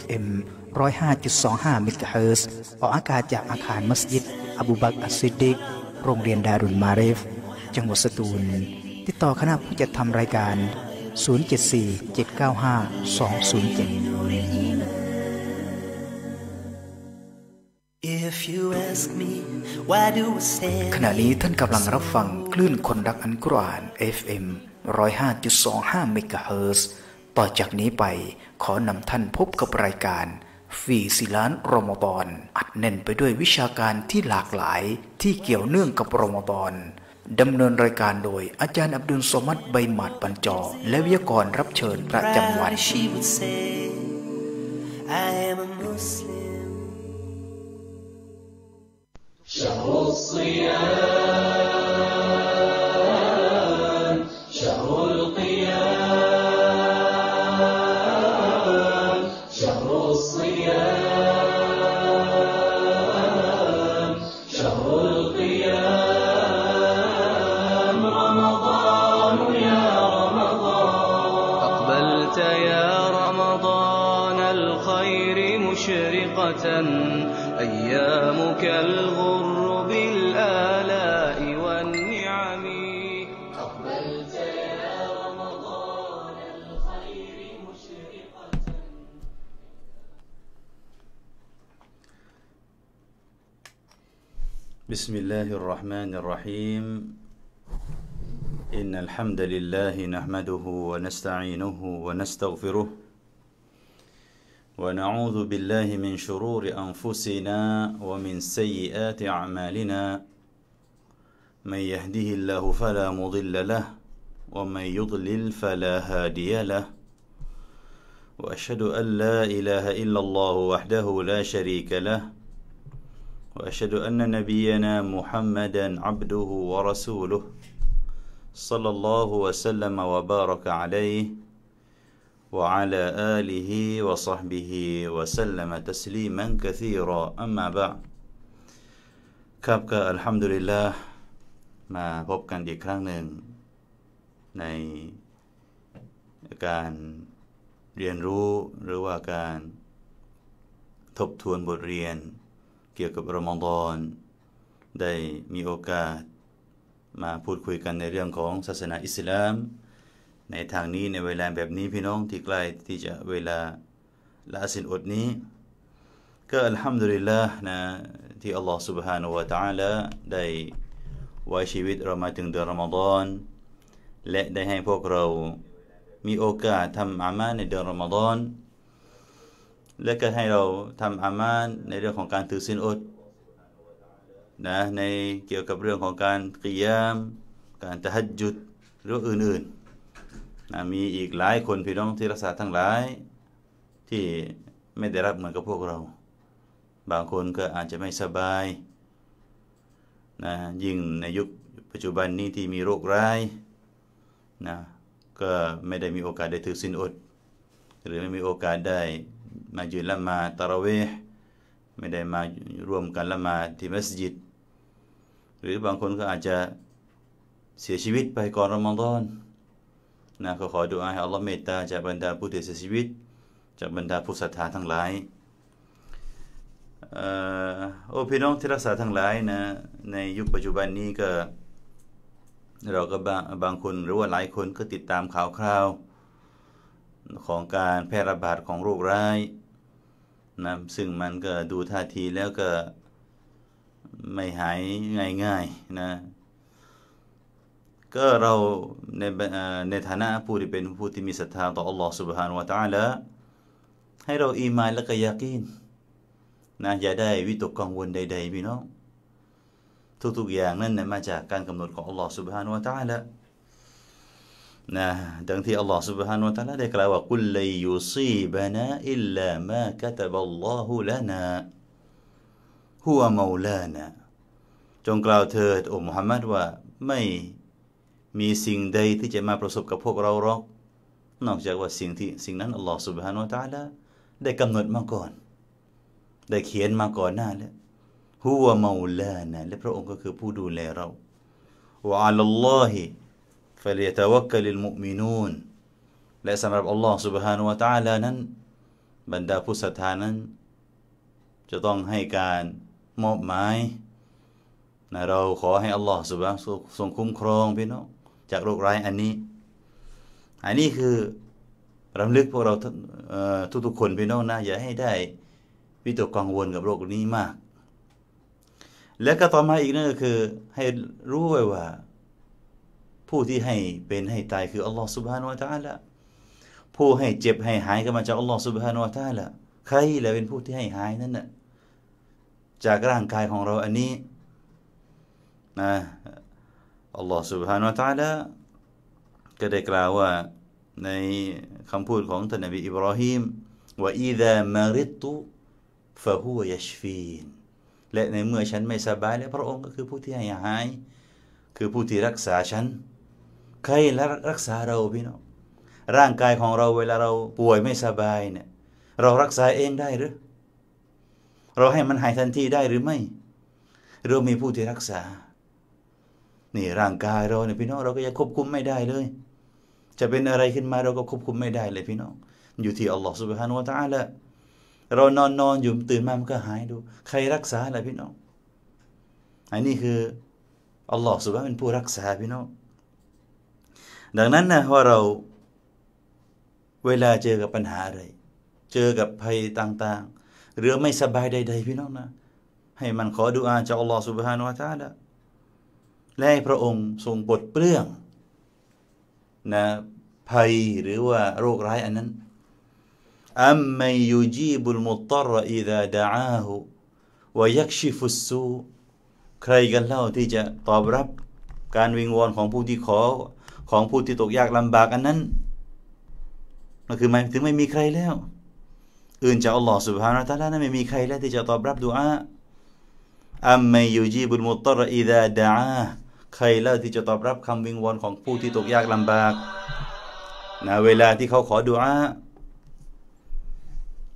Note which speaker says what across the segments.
Speaker 1: FM 105.25มิลลิเฮิรตออกอากาศจากอาคารมัสยิด อบูบักอัสซิดิก โรงเรียนดารุนมาเรฟ จังหวัดสตูล ติดต่อคณะผู้จัดทำรายการ 074-795-207 ขณะนี้ท่านกำลังรับฟังคลื่นคนรักอันกราน FM 105.25เมกะเฮิร์ต่อจากนี้ไปขอนำท่านพบกับรายการฟีซิลานรมบอน อัดแน่นไปด้วยวิชาการที่หลากหลายที่เกี่ยวเนื่องกับรมบอนดำเนินรายการโดยอาจารย์อับดุลสมัตใบหมาดปัญจอ และวิทยากรรับเชิญประจำวัน
Speaker 2: شهر الصيام
Speaker 3: كالغر بالآلاء والنعم
Speaker 2: أقبلت يا رمضان الخير مشرقة
Speaker 1: بسم الله الرحمن الرحيم إن الحمد لله نحمده ونستعينه ونستغفره ونعوذ بالله من شرور أنفسنا ومن سيئات أعمالنا من يهده الله فلا مضل له ومن يضلل فلا هادي له وأشهد أن لا إله إلا الله وحده لا شريك له وأشهد أن نبينا محمدا عبده ورسوله صلى الله وسلم وبارك عليه وعلى آله وصحبه وسلم تسليما كثيرا أما بعد ครับก็อัลฮัมดุลิลลาห์มาพบกันอีกครั้งหนึ่งในการเรียนรู้หรือว่าการทบทวนบทเรียนเกี่ยวกับรอมฎอนได้มีโอกาสมาพูดคุยกันในเรื่องของศาสนาอิสลามในทางนี้ในเวลาแบบนี้พี่น้องที่ใกล้ที่จะเวลาละสินอดนี้ ก็อัลฮัมดุลิลละนะที่อัลลอฮฺ سبحانه และ تعالى ได้ไว้ชีวิตเรามาถึงเดือนรอมฎอนและได้ให้พวกเรามีโอกาสทำอามาในเดือนรอมฎอนและก็ให้เราทำอามาในเรื่องของการถือสินอดนะในเกี่ยวกับเรื่องของการกิยาม การตะฮัดจุดหรืออื่นๆนะมีอีกหลายคนพี่น้องที่รักษาทั้งหลายที่ไม่ได้รับเหมือนกับพวกเรา บางคนก็อาจจะไม่สบายนะยิ่งในยุคปัจจุบันนี้ที่มีโรคร้ายนะก็ไม่ได้มีโอกาสได้ถือสินอด หรือไม่มีโอกาสได้มายืนละมาตะระเวหไม่ได้มาร่วมกันละมาที่มัสยิดหรือบางคนก็อาจจะเสียชีวิตไปก่อนรอมฎอนนะก็ขอดูอาให้อัลลอฮ์เมตตาจากบรรดาผู้เสียชีวิตจากบรรดาผู้ศรัทธาทั้งหลายโอ้พี่น้องที่รักษาทั้งหลายนะในยุคปัจจุบันนี้ก็เราก็บางบางคนหรือว่าหลายคนก็ติดตามข่าวคราวของการแพร่ระบาดของโรคร้ายนะซึ่งมันก็ดูท่าทีแล้วก็ไม่หายง่ายๆนะก็เราในในฐานะผู้ที่เป็นผู้ที่มีศรัทธาต่ออัลลอฮฺ سبحانه และ تعالى ให้เราอีมานและก็ยากินนะอย่าได้วิตกกังวลใดๆพี่น้องทุกๆอย่างนั้นเนี่ยมาจากการกำหนดของอัลลอฮฺ سبحانه และ تعالى นะดังที่อัลลอฮฺ سبحانه และ تعالى ได้กล่าวว่ากุลลยุซีบานาอิลลามากะตบัลลอฮุลานะฮุวะมูลานะ”จงกล่าวเถิดโอ้มุฮัมมัดว่าไม่มีสิ่งใดที่จะมาประสบกับพวกเราหรอก นอกจากว่าสิ่งที่สิ่งนั้นอัลลอฮฺสุบฮานาตาละได้กำหนดมาก่อน ได้เขียนมาก่อนหน้าแล้วฮัวามาลานะและพระองค์ก็คือผู้ดูแลเราวะอัลลอฮฺฟะลิยตะวักลิลมุมินูนและสำหรับอัลลอฮฺสุบฮานาละ ت ع นั้นบรรดาผู้ศรัทธานั้นจะต้องให้การมอบหมายนะเราขอให้อัลลอฮฺ س ب ح า ن าทรงคุ้มครองพี่น้องจากโรคร้ายอันนี้ อันนี้คือรำลึกพวกเราทุกๆคนพี่น้องนะอย่าให้ได้ วิตกกังวลกับโรคนี้มาก และก็ต่อมาอีกนั่นก็คือ ให้รู้ไว้ว่า ผู้ที่ให้เป็นให้ตายคืออัลลอฮฺสุบฮานุวะตาละผู้ให้เจ็บให้หายก็มาจากอัลลอฮฺสุบฮานุวะตาละใครแหละเป็นผู้ที่ให้หายนั่นน่ะจากร่างกายของเราอันนี้นะอัลลอฮ์ سبحانه และ تعالى ก็ได้กล่าวว่าในคำพูดของท่านนบีอิบราฮิมว่าอีดามาริตุฟะฮูยัชฟีนและในเมื่อฉันไม่สบายและพระองค์ก็คือผู้ที่ให้หาย คือผู้ที่รักษาฉันใครรักษาเราพี่น้องร่างกายของเราเวลาเราป่วยไม่สบายเนี่ย เรารักษาเองได้หรือ เราให้มันหายทันทีได้หรือไม่เรามีผู้ที่รักษานี่ร่างกายเราเนี่ยพี่น้องเราก็ยังควบคุมไม่ได้เลย จะเป็นอะไรขึ้นมาเราก็ควบคุมไม่ได้เลยพี่น้อง อยู่ที่อัลลอฮฺสุบฮานุวะตะอาละเรานอนนอนอยู่ตื่นมามันก็หายดู ใครรักษาอะไรพี่น้อง อันนี้คืออัลลอฮฺสุบฮานเป็นผู้รักษาพี่น้องดังนั้นนะว่าเราเวลาเจอกับปัญหาอะไร เจอกับภัยต่าง ๆ หรือไม่สบายใดๆพี่น้องนะให้มันขอดุอาจากอัลลอฮฺสุบฮานุวะตะอาละและให้พระองค์ ทรงปลดเปลื้องนะภัยหรือว่าโรคร้ายอันนั้นอัมมยูจีบุลมุตตรอิดะดะอาหูวยักชิฟุสูใครกันเล่าที่จะตอบรับการวิงวอนของผู้ที่ขอ ของผู้ที่ตกยากลำบากอันนั้น ก็คือหมายถึงไม่มีใครแล้ว อื่นจากอัลลอฮ์สุบฮานาตะลานั้นไม่มีใครแล้ว ที่จะตอบรับดุอาอัมมยูจีบุลมุตตรอิดะดะอาใครเล่าที่จะตอบรับคำวิงวอนของผู้ที่ตกยากลำบากนะเวลาที่เขาขอดุอา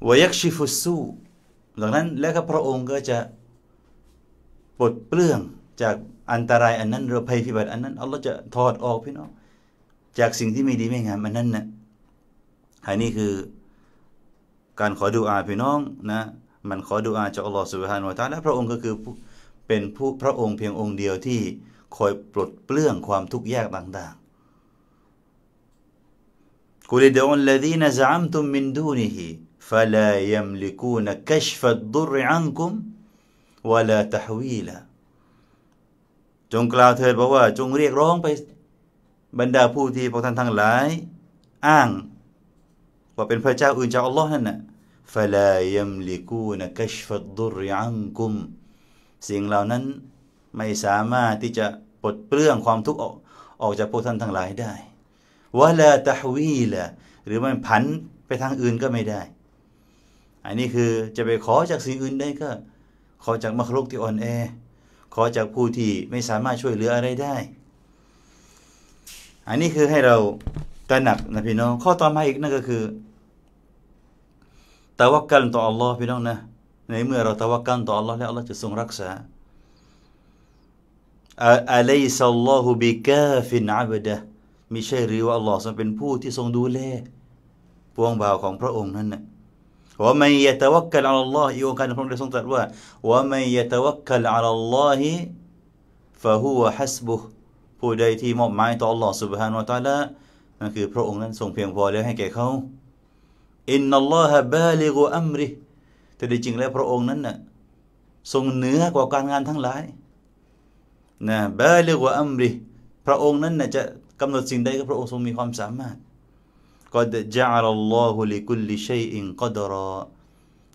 Speaker 1: วยักชิฟุสู้ดังนั้นแล้วก็พระองค์ก็จะปลดเปลื้องจากอันตรายอันนั้นหรือภัยพิบัติอันนั้นอัลลอฮฺจะถอดออกพี่น้อง จากสิ่งที่ไม่ดีไม่งามอันนั้นนะอันนี้คือการขอดุอาพี่น้องนะมันขอดุอาจากอัลลอฮฺสุบฮานวะตาและพระองค์ก็คือเป็นผู้พระองค์เพียงองค์เดียวที่คอยปลดเปลื้องความทุกข์ยากต่างๆกุลิดอนลลดีนซามตุมมินดูนิฮิฟะลายัมลิกูนกัชฟัดดุรอันกุมวะลาตะฮวีลาจงกล่าวเถิดบอกว่าจงเรียกร้องไป บรรดาผู้ที่พวกท่านทั้งหลาย อ้างว่าเป็นพระเจ้าอื่นจากอัลลอฮ์นั่นน่ะฟะลายัมลิกูนกัชฟัดดุรอันกุมสิ่งเหล่านั้นไม่สามารถที่จะปลดเปลื้องความทุกข์ออกออกจากพวกท่านทั้งหลายได้วะลาตะฮวีละหรือมันผันไปทางอื่นก็ไม่ได้ อันนี้คือจะไปขอจากสิ่งอื่นได้ก็ ขอจากมรรคที่อ่อนแอขอจากผู้ที่ไม่สามารถช่วยเหลืออะไรได้ อันนี้คือให้เราตระหนักนะพี่น้อง ข้อต่อมาอีกนั่นก็คือตะวักกันต่ออัลลอฮ์พี่น้องนะในเมื่อเราตะวักกันต่ออัลลอฮ์แล้วอัลลอฮ์จะทรงรักษาอะลัยซัลลอฮุบิกาฟินอับดะมิใช่หรือว่าอัลลอฮ์ทรงเป็นผู้ที่ทรงดูแลพวงบ่าวของพระองค์นั้นน่ะว่าไม่ยะตะวักกะลอัลลอฮ์อีกองค์การพระองค์ได้ทรงตรัสว่าว่าไม่ยะตะวักกะลอัลลอฮ์ฟะฮุวะฮัสบุผู้ใดที่มอบหมายต่ออัลลอฮ์ سبحانه และ تعالى นั่นคือพระองค์นั้นทรงเพียงพอแล้วให้แก่เขาอินนัลลอฮะบาลิกุอัมริแต่จริงแล้วพระองค์นั้นน่ะทรงเหนือกว่าการงานทั้งหลายนะบาลิกว่าอัมริพระองค์นั้นนะจะกำหนดสิ่งใดก็พระองค์ทรงมีความสามารถก็จะอัลลอฮุลิกุลลิชัยอิงกอดรอ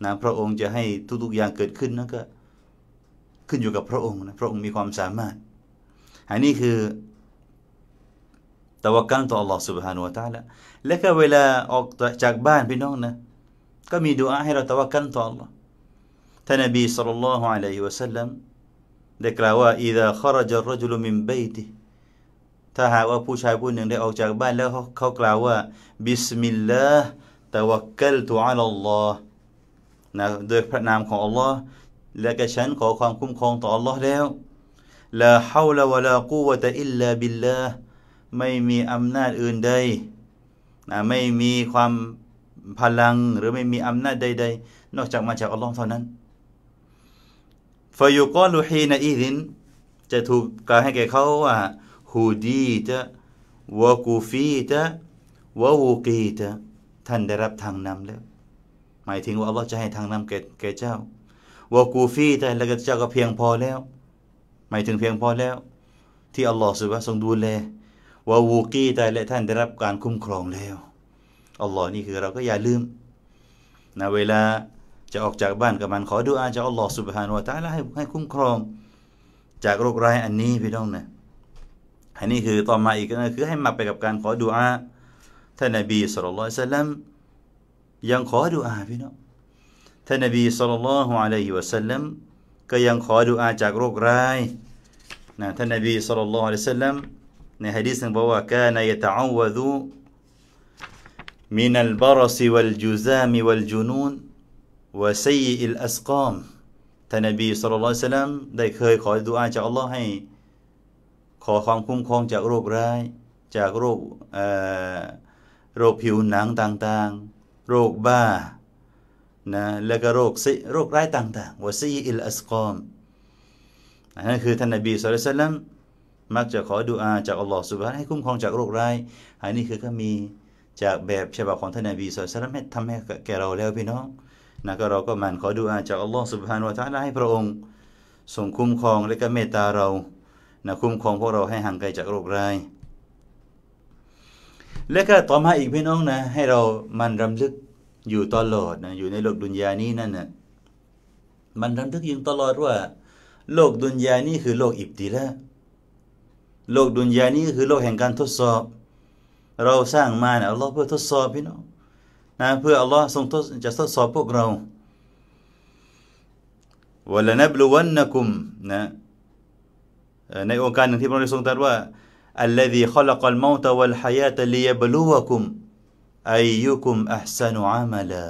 Speaker 1: นะพระองค์จะให้ทุก ๆ อย่างเกิดขึ้นนั่นก็ขึ้นอยู่กับพระองค์นะพระองค์มีความสามารถ อันนี้คือตะวักันต่อ Allah سبحانه แวะตะละและก็เวลาออกจากบ้านพี่น้องนะ ก็มีดูอาให้เราตะวักันต่อ Allah ท่านนบีสุลต่านละฮ์อะลัยฮิวะสัลลัมได้กล่าวว่าอีดาขรจรจุลมิมเบติถ้าหากว่าผู้ชายผู้หนึ่งได้ออกจากบ้านแล้วเขากล่าวว่าบิสมิลลาห์ตะวักกัลตุอัลลอฮ์นะโดยพระนามของอัลลอฮ์และก็ฉันขอความคุ้มครองต่ออัลลอฮ์แล้วลาฮาวลาวะลากูวะตะอิลลาบิลลาห์ไม่มีอำนาจอื่นใดนะไม่มีความพลังหรือไม่มีอำนาจใดๆนอกจากมาจากอัลลอฮ์เท่านั้นฟยุกอลูฮีนอีดินจะถูกกล่าวให้แก่เขาว่าฮูดีตะวะกูฟีตะวะวูกีตะท่านได้รับทางนำแล้ว หมายถึงว่า อัลลอฮ์จะให้ทางนำแก่แก่เจ้าวะกูฟีตะแล้วก็เจ้าก็เพียงพอแล้ว หมายถึงเพียงพอแล้ว ที่อัลลอฮ์สุบะทรงดูแลวะวูกีตะและท่านได้รับการคุ้มครองแล้ว อัลลอฮ์นี่คือเราก็อย่าลืมนะเวลาจะออกจากบ้านกับมันขอดูอาจากอัลลอฮ์สุบฮานวะตะลาให้ให้คุ้มครองจากโรคร้ายอันนี้พี่น้องนะอันนี้คือต่อมาอีกนะคือให้มาไปกับการขอดูอาท่านนบีสุลต่านสัลลัมยังขอดูอาพี่น้องท่านนบีสุลต่านอะลัยฮิวะสัลลัมก็ยังขอดูอาจากโรคร้ายนะท่านนบีสุลต่านอะลัยฮิวะสัลลัมในฮะดีษนึงบอกว่ากานยะตะอวะดูมินัลบรัสวัลจุซามวัลจุนูนวะซีอิลอัสกอมท่านนบีสุลต่านสลมได้เคยขอดุอาจากอัลลอฮ์ให้ ขอความคุ้มครองจากโรคร้ายจากโรคโรคผิวหนังต่างๆ โรคบ้านะแล้วก็โรคซิโรคร้ายต่าง ๆวะซีอิลอัสกอมนั่นคือท่านนบีสุลต่านมักจะขอดุอาจากอัลลอฮ์สุบฮานให้คุ้มครองจากโรคร้ายอันนี้คือก็มีจากแบบฉบับของท่านนบีสุลต่านให้ทำให้แก่เราแล้วพี่น้องนะก็เราก็มันขอดูอาจากอัลลอฮ์สุบฮานวะตะลาให้ พระองค์ทรงคุ้มครองและก็เมตตาเรานะคุ้มครองพวกเราให้ห่างไกลจากโรคร้ายและก็ต่อมาอีกพี่น้องนะ ให้เรามันรำลึกอยู่ตลอดนะอยู่ในโลกดุนยานี้นั่นนะมันรำลึกยิ่งตลอดว่า โลกดุนยานี้คือโลกอิบติละโลกดุนยานี้คือ โลกแห่งการทดสอบ เราสร้างมาเนี่ยเราเพื่อทดสอบพี่น้องนะเพื่ออัลลอฮ์ทรงจะทดสอบพวกเราวลนบลวันนะกุมนะในองค์การหนึ่งที่พระองค์ทรงตรัสว่า الذي خلق الموت والحياة ليبلوكم أيكم أحسن عملا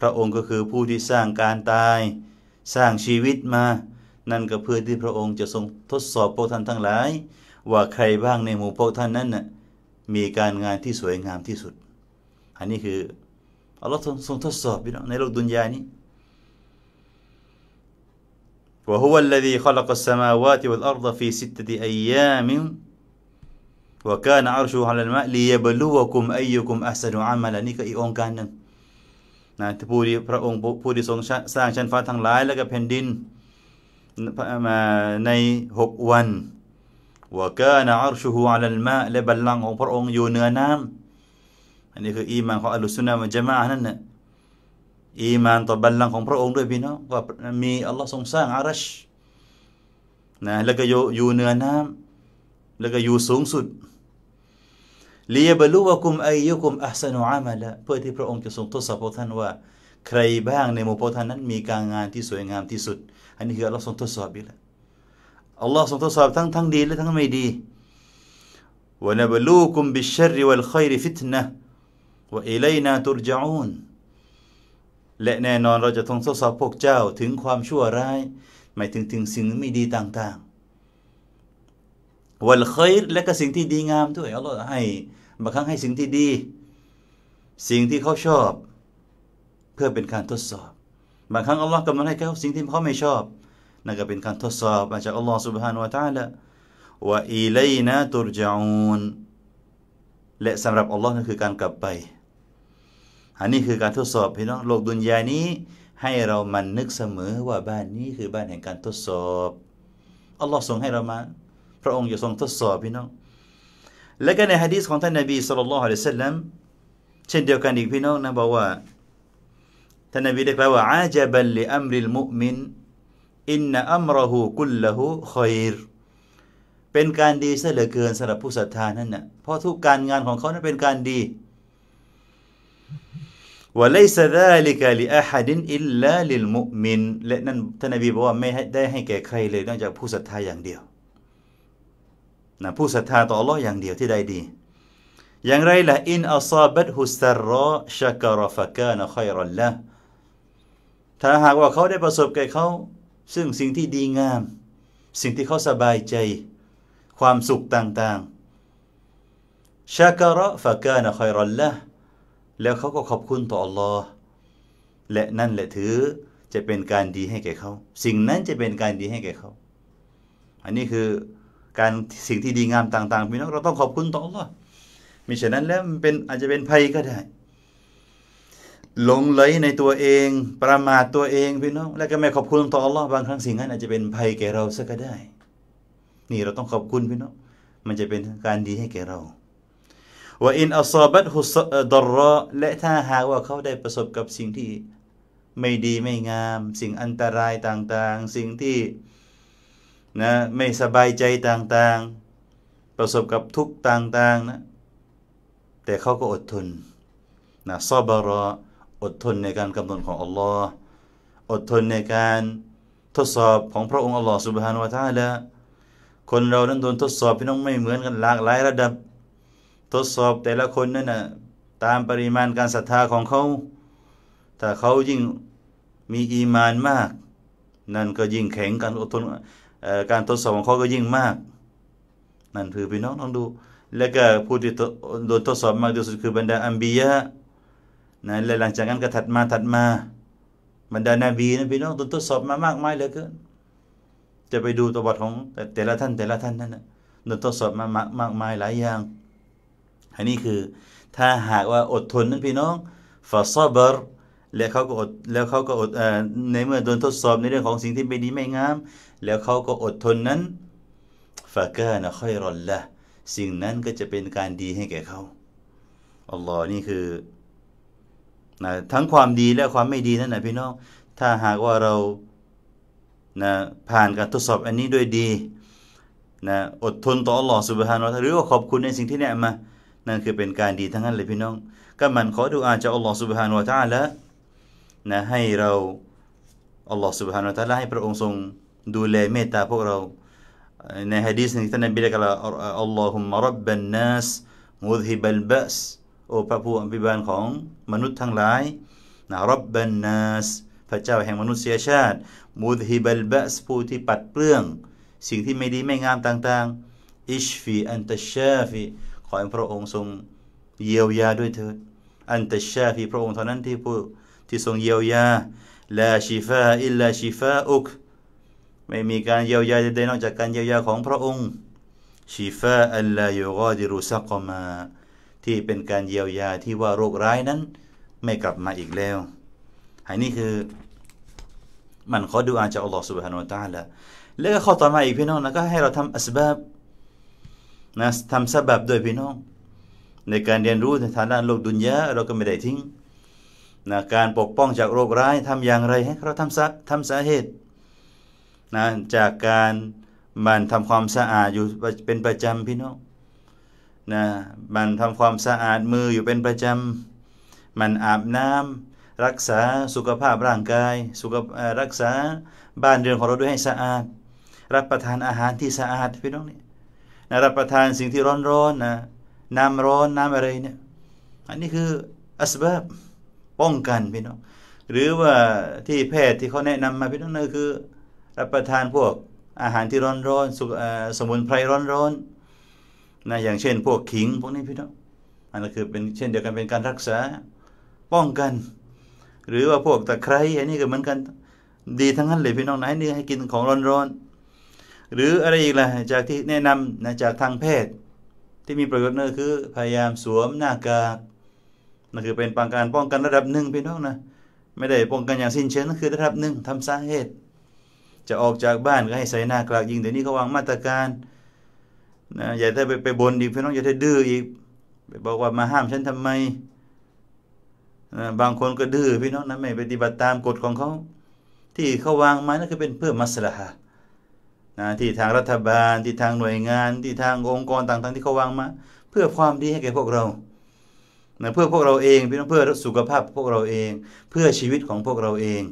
Speaker 1: พระองค์ก็คือผู้ที่สร้างการตายสร้างชีวิตมานั่นก็เพื่อที่พระองค์จะทรงทดสอบพวกท่านทั้งหลายว่าใครบ้างในหมู่พวกท่านนั้นน่ะมีการงานที่สวยงามที่สุด هنيك الله سنتصى بنا نيلو دنياني وهو الذي خلق السماوات والأرض في ستة أيام وكان عرشه على الماء ليبلوكم أيكم أحسن عمل هنيك إيون كان นะที่ผู้ที่พระองค์ผู้ที่ทรงสร้างชั้นฟ้าทั้งหลายและก็แผ่นดินมาในหกวันว่าก็นะอัลชูฮูอัลลัมะและบัลลังของพระองค์อยู่เหนือน้ําอันนี้คืออีมานของอัลลอฮฺสุนนะมัจมานั่นนะอีมานต่อบัลลังก์ของพระองค์ด้วยพี่น้องว่ามีอัลลอฮ์ทรงสร้างอารัชนะแล้วก็อยู่เหนือน้ำ แล้วก็อยู่สูงสุดเลียบลูวะคุมอายุคุมอัสนุอามะละเพื่อที่พระองค์จะทรงทดสอบพวกท่านว่า ใครบ้างในหมู่พวกท่านนั้น มีการงานที่สวยงามที่สุด อันนี้คือเราทรงทดสอบอีกแล้วอัลลอฮ์ทรงทดสอบทั้งทั้งดีและทั้งไม่ดีวะนบลูกุมบิชรริวัลขัยริฟิตนะว่าเอไลนาตุรจาอุนและแน่นอนเราจะทงทดสอบพวกเจ้าถึงความชั่วร้ายหมายถึงถึงสิ่งไม่ดีต่าง ๆ วันเคยและก็สิ่งที่ดีงามด้วยอัลลอฮ์ให้บางครั้งให้สิ่งที่ดี สิ่งที่เขาชอบ เพื่อเป็นการทดสอบบางครั้งอัลลอฮ์กำลังให้เขา สิ่งที่เขาไม่ชอบนั่นก็เป็นการทดสอบมาจากอัลลอฮ์ سبحانه และ تعالى ว่าอีไลนะตุรจาอุนและสำหรับอัลลอฮ์นั่นคือการกลับไปอันนี้คือการทดสอบพี่น้องโลกดุนยานี้ให้เรามันนึกเสมอว่าบ้านนี้คือบ้านแห่งการทดสอบอัลลอฮ์ส่งให้เรามาพระองค์จะทรงทดสอบพี่น้อง และก็ในฮะดีษของท่านนบีสุลต่านละฮ์สัลลัมเช่นเดียวกันอีกพี่น้องนะบอกว่าท่านนบีได้กล่าวว่าอาจับัลลิอัมริลมุมินอินนัมรหูกุลละหูคอยรเป็นการดีเสียเหลือเกินสำหรับผู้ศรัทธานั่นนะ่ะเพราะทุกการงานของเขานั้นเป็นการดีวะไลซาดาลิกาลิอาฮัดินอิลลาลิลมุมินและนั่นท่านนบีบอกว่า ไม่ได้ให้แก่ใครเลยนอกจากผู้ศรัทธาอย่างเดียวนะผู้ศรัทธาต่ออัลลอฮ์อย่างเดียว ที่ได้ดี อย่างไรละอินอัซาบัตฮุสตรรอชักรฟะกานะคอยรัลละถ้าหากว่าเขาได้ประสบแก่เขา ซึ่งสิ่งที่ดีงาม สิ่งที่เขาสบายใจ ความสุขต่างๆชักรฟะกานะคอยรัลละแล้วเขาก็ขอบคุณต่ออัลลอฮ์และนั่นแหละถือจะเป็นการดีให้แก่เขา สิ่งนั้นจะเป็นการดีให้แก่เขา อันนี้คือการสิ่งที่ดีงามต่าง ๆ พี่น้อง เราต้องขอบคุณต่ออัลลอฮ์มิฉะนั้นแล้วมันเป็นอาจจะเป็นภัยก็ได้หลงเลยในตัวเอง ประมาทตัวเองพี่น้อง แล้วก็ไม่ขอบคุณต่ออัลลอฮ์บางครั้งสิ่งนั้นอาจจะเป็นภัยแก่เราซะก็ได้ นี่เราต้องขอบคุณพี่น้องมันจะเป็นการดีให้แก่เราว่าอินอัศบัตฮุสดรอและถ้าหากว่าเขาได้ประสบกับสิ่งที่ไม่ดีไม่งาม สิ่งอันตรายต่าง ๆ สิ่งที่นะไม่สบายใจต่าง ๆ ประสบกับทุกต่างๆนะแต่เขาก็อดทนนะซอบรออดทนในการกำหนดของอัลลอฮ์อดทนในการทดสอบของพระองค์อัลลอฮ์สุบฮานวะตาละคนเรานั้นโดนทดสอบพี่น้องไม่เหมือนกันหลากหลายระดับทดสอบแต่ละคนนั่นนะตามปริมาณการศรัทธาของเขาถ้าเขายิ่งมีอีมานมาก นั่นก็ยิ่งแข็งการอดทนการทดสอบของเขาก็ยิ่งมาก นั่นคือพี่น้องต้องดู แล้วก็ผู้ที่โดนทดสอบมากที่สุดคือบรรดาอัมบียะนะและหลังจากนั้นก็ถัดมาถัดมาบรรดานาบีนะพี่น้องดนทดสอบมามากมายเหลือเกินจะไปดูตัวบทของแต่ละท่านแต่ละท่านนั่นนะโดนทดสอบมามากมายหลายอย่างอันนี้คือถ้าหากว่าอดทนนั้นพี่น้อง่าซอบรแล้วเขาก็อด แล้วเขาก็อดในเมื่อโดนทดสอบในเรื่องของสิ่งที่ไม่ดีไม่งาม แล้วเขาก็อดทนนั้นฟากานะค่อยรอนละสิ่งนั้นก็จะเป็นการดีให้แก่เขาอัลลอฮ์นี่คือนะทั้งความดีและความไม่ดีนั่นนะพี่น้อง ถ้าหากว่าเรา นะผ่านการทดสอบอันนี้ด้วยดีนะอดทนต่ออัลลอฮ์สุบฮานะลอหรือว่าขอบคุณในสิ่งที่แนะมานั่นคือเป็นการดีทั้งนั้นเลยพี่น้อง ก็มันขอดูอาจากอัลลอฮฺสุบฮานวะต ع ละนะให้เราอัลลอฮฺสุบฮานวะต ع ละให้พระองค์ทรงดูแลเมตตาพวกเราในฮะดีษนี้ท่านนบีได้กล่าวอัลลอฮุมะรับบันนัสมุฮิบัลบะสโอพระผู้อภิบาลของมนุษย์ทั้งหลายนะรับบันนัสพระเจ้าแห่งมนุษยชาติมุฮิบัลบะสผู้ที่ปัดเปลื้องสิ่งที่ไม่ดีไม่งามต่างๆอิชฟีอันตะชาฟีขอให้พระองค์ทรงเยียวยาด้วยเถิด อันตชาฟีพระองค์เท่านั้นที่ผู้ที่ทรงเยียวยาลาชีฟาอิลลาชีฟาอุกไม่มีการเยียวยาใดๆนอกจากการเยียวยาของพระองค์ชีฟาอัลลาโยกอดิรุซักมาที่เป็นการเยียวยาที่ว่าโรคร้ายนั้น ไม่กลับมาอีกแล้วอ้นนี่คือมันขอดูอาจากอัลลอฮฺสุบฮานุตาละแล้วก็ข้อต่อมาอีกพี่น้องนะก็ให้เราทำอัสบาบนะทำสบับโดยพี่น้อง ในการเรียนรู้ในฐานะโลกดุนยาเราก็ไม่ได้ทิ้งนะการปกป้องจากโรคร้ายทำอย่างไรให้เราทำซักทำสาเหตุนะจากการมันทำความสะอาดอยู่เป็นประจำพี่น้องนะมันทำความสะอาดมืออยู่เป็นประจำ มันอาบน้ำ รักษาสุขภาพร่างกายสุขรักษาบ้านเรือนของเราด้วยให้สะอาด รับประทานอาหารที่สะอาดพี่น้องนี่นะรับประทานสิ่งที่ร้อนๆนะน้ำร้อนน้ำอะไรเนี่ยอันนี้คืออัสบับป้องกันพี่น้องหรือว่าที่แพทย์ที่เขาแนะนำมาพี่น้องนั่นคือรับประทานพวกอาหารที่ร้อนๆสมุนไพรร้อนๆนะอย่างเช่น พวกขิงพวกนี้พี่น้องอันนั้นคือเป็นเช่น เดียวกันเป็นการรักษาป้องกัน หรือว่าพวกตะไคร้อันนี้ก็เหมือนกัน ดีทั้งนั้นเลยพี่น้องไหนนี่ให้กินของร้อนๆหรืออะไรอีกล่ะจากที่แนะนำนะจากทางแพทย์ ที่มีประโยชน์นั่นคือพยายามสวมหน้ากากนั่นคือเป็นปางการป้องกันระดับหนึ่งพี่น้องนะ ไม่ได้ป้องกันอย่างสิ้นเชิงนั่นคือระดับหนึ่งทำสาเหตุ จะออกจากบ้านก็ให้ใส่หน้ากากยิงเดี๋ยวนี้เขาวางมาตรการนะอย่าได้ไปไปบนอีกพี่น้องอย่าได้ดื้ออีกไปบอกว่ามาห้ามฉันทำไมนะบางคนก็ดื้อพี่น้องนะไม่ปฏิบัติตามกฎของเขา ที่เขาวางมานั่นคือเป็นเพื่อมัสลาฮะนะที่ทางรัฐบาลที่ทางหน่วยงาน ที่ทางองค์กรต่างๆ ที่เขาวางมา เพื่อความดีให้แก่พวกเรานะเพื่อพวกเราเองเพื่อสุขภาพพวกเราเองเพื่อชีวิตของพวกเราเอง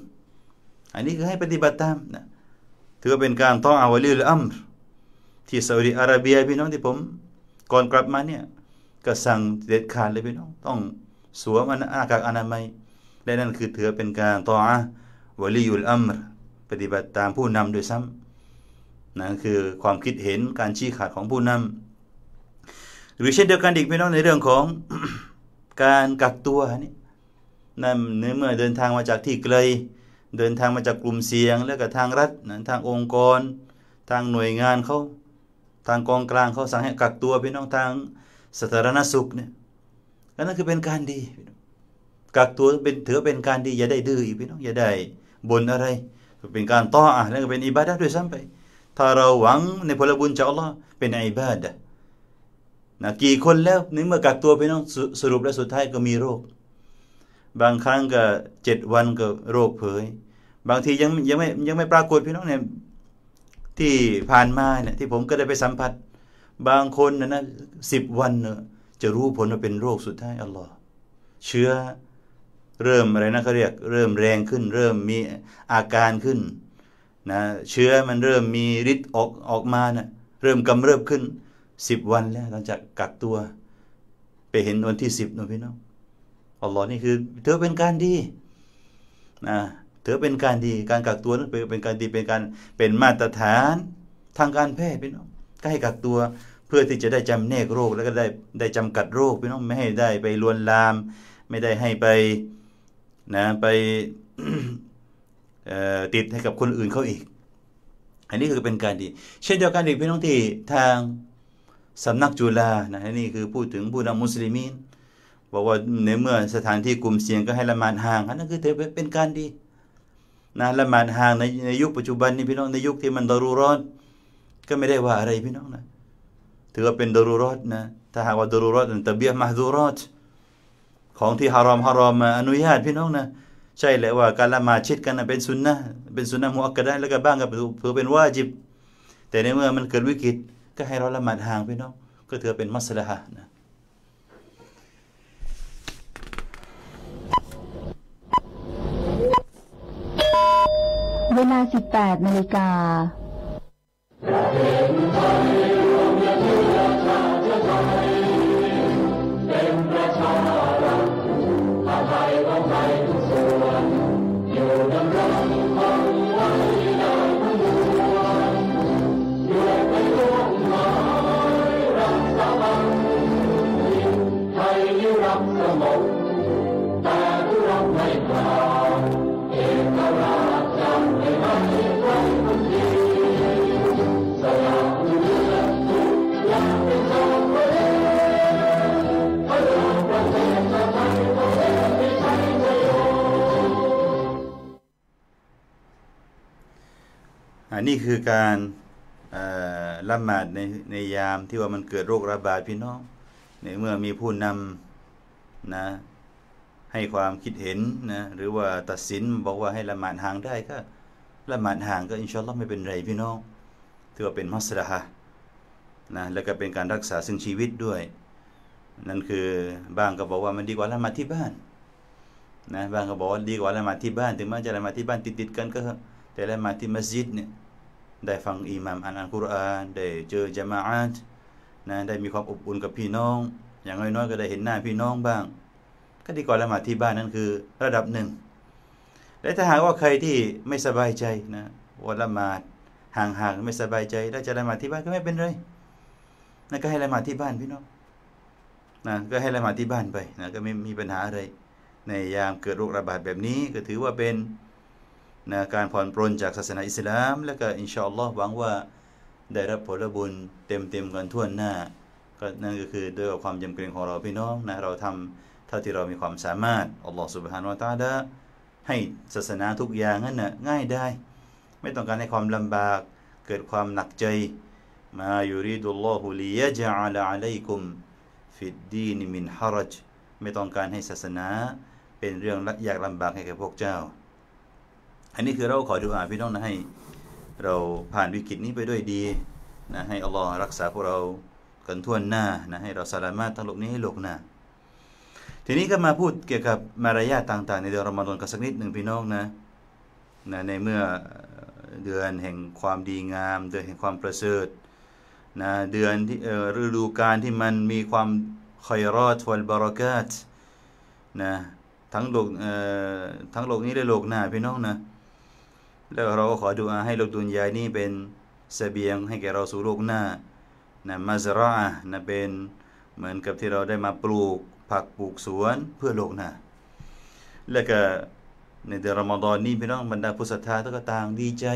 Speaker 1: อันนี้คือให้ปฏิบัติตามนะถือ่เป็นการต้องอาวลีลอัมรที่ซาอุดิอาระเบียพี่น้องที่ผม ก่อนกลับมาเนี่ยก็สั่งเด็ดขาดเลยพี่น้องต้องสวมหนอากาศอนามัยและนั่นคือถือเป็นการต่อวลีอุลอัมรปฏิบัติตามผู้นำโดยซ้ำนะคือความคิดเห็นการชี้ขาดของผู้นำหรือเช่นเดียวกันอีกพี่น้องในเรื่องของ การกักตัวนี่นั่นเมื่อเดินทางมาจากที่ไกล เดินทางมาจากกลุ่มเสี่ยง แล้วก็ทางรัฐนะทางองค์กร ทางหน่วยงานเขาทางกองกลางเขาสั่งให้กักตัวพี่น้องทางสาธารณสุขเนี่ย นั่นคือเป็นการดีกักตัวเป็นถือเป็นการดี อย่าได้ดื้ออีกพี่น้องอย่าได้บ่นอะไรเป็นการต้ออ่ะแล้วก็เป็นอิบาดะด้วยซ้ำไปถ้าเราหวังในผลบุญจากอัลลอฮ์เป็นไอบาดะนะกี่คนแล้วในเมื่อกักตัวไปน้องสรุปและสุดท้ายก็มีโรค บางครั้งก็เจ็ดวันก็โรคเผย บางทียังยังไม่ยังไม่ปรากฏ พี่น้องเนี่ย ที่ผ่านมาเนี่ยที่ผมก็ได้ไปสัมผัส บางคนนะนะสิบวันเนอะจะรู้ผลว่าเป็นโรคสุดท้ายอัลลอฮ์เชื้อ เริ่มอะไรนะเขาเรียก เริ่มแรงขึ้น เริ่มมีอาการขึ้นนะเชื้อมันเริ่มมีฤทธิ์ออกออกมานะเริ่มกำเริบขึ้น 10 วันแล้วหลังจากกักตัว ไปเห็นวันที่10นะพี่น้องอัลลอฮ์นี่คือเธอเป็นการดีนะเธอเป็นการดีการกักตัวนั้นเป็นการดีเป็นการเป็นมาตรฐาน ทางการแพทย์พี่น้องก็ให้กักตัว เพื่อที่จะได้จำแนกโรค แล้วก็ได้ได้จำกัดโรคพี่น้อง ไม่ให้ได้ไปลวนลาม ไม่ได้ให้ไป นะไปติดให้กับคนอื่นเขาอีก อันนี้คือเป็นการดี เช่นเดียวกันอีกพี่น้องที่ทางสำนักจุฬานะ นี่คือพูดถึงผู้นำมุสลิมีนบอกว่าในเมื่อสถานที่กลุ่มเสี่ยงก็ให้ละหมาดห่างอันนั้นคือถือเป็นการดี นะละหมาดห่างในในยุคปัจจุบันนี่พี่น้องในยุคที่มันดรุรอดก็ไม่ได้ว่าอะไรพี่น้องนะถือว่าเป็นดรุรอดนะถ้าหากว่าดรุรอดตะเบียมาดูรอดของที่ฮารอมฮารอมอนุญาตพี่น้องนะใช่เลยว่าการละหมาดชิดกันเป็นสุนนะเป็นสุนนะมุอักกะได้แล้วก็บ้างก็เผื่อเป็นว่าจิบ แต่ในเมื่อมันเกิดวิกฤตก็ให้เราละหมาดห่างไปเนาะก็ถือเป็นมัสละฮะน
Speaker 3: ะเวลา18นาฬิกา
Speaker 1: อันนี้คือการละหมาดในในยามที่ว่ามันเกิดโรคระบาดพี่น้องในเมื่อมีผู้นำนะ ให้ความคิดเห็นนะหรือว่าตัดสินบอกว่าให้ละหมาดห่างได้ก็ละหมาดห่างก็อินชอนลอไม่เป็นไรพี่น้องถือว่าเป็นมัสระฮะนะแล้วก็เป็นการรักษาซึ่งชีวิตด้วย นั่นคือบางก็บอกว่ามันดีกว่าละหมาดที่บ้านนะบางก็บอกว่าดีกว่าละหมาดที่บ้าน ถึงแม้จะละหมาดที่บ้านติดๆกันก็ แต่ละหมาดที่มัสยิดเนี่ยได้ฟังอิหมามอ่านอัลกุรอานได้เจอจามาอัตนะได้มีความอบอุ่นกับพี่น้อง อย่างน้อย ๆ ก็ได้เห็นหน้าพี่น้องบ้าง ก็ดีกว่าละหมาดที่บ้านนั่นคือ ระดับหนึ่งและถ้าหากว่าใครที่ไม่สบายใจนะวันละหมาดห่างๆไม่สบายใจ แล้วจะละหมาดที่บ้านก็ไม่เป็นไรนะก็ให้ละหมาดที่บ้านพี่น้องนะก็ให้ละหมาดที่บ้านไปนะก็ไม่มีปัญหาอะไร ในยามเกิดโรคระบาดแบบนี้ก็ถือว่าเป็นนะการผ่อนปรนจากศาสนาอิสลาม และก็อินชาอัลลอฮ์หวังว่าได้รับผลบุญเต็มๆกันทั่วหน้าก็นั่นก็คือ ด้วยความยำเกรงของเราพี่น้องนะเราทำเท่าที่เรามีความสามารถอัลลอฮ์สุบฮานวะตาดะให้ศาสนาทุกอย่างนั้นนะ่ะง่ายได้ ไม่ต้องการให้ความลำบากเกิดความหนักใจมายูริดุลลอฮุลียะจัลอาลัยกุมฟิดดีนมินฮารจไม่ต้องการให้ศาสนาเป็นเรื่องยากลำบากให้แก่พวกเจ้าอันนี้คือเราขอดูอาพี่น้องนะให้เราผ่านวิกฤตนี้ไปด้วยดีนะให้อัลลอฮ์รักษา พวกเรากันทั่วหน้านะให้เราสลามารถทัลกนี้ให้โลกหน้าทีนี้ก็มาพูดเกี่ยวกับมารยาทต่าง ๆ ในเดือนรอมฎอนกันสักนิดหนึ่งพี่น้องนะนะในเมื่อเดือนแห่งความดีงาม เดือนแห่งความประเสริฐนะเดือนที่ฤดูกาลที่มันมีความคอยรอดวัลบารากาตนะทั้งโลกทั้งโลกนี้และโลกหน้าพี่น้องนะแล้วเราก็ขอดูอาให้โลกดุนยานี้เป็นสเสบียงให้แก่เราสู่โลกหน้านะมาซรานะเป็นเหมือนกับที่เราได้มาปลูกผักปลูกสวนเพื่อโลกหน้าและก็ในเดือนรอมฎอนนี้พี่น้องบรรดาผู้ศรัทธากต่างดีใจ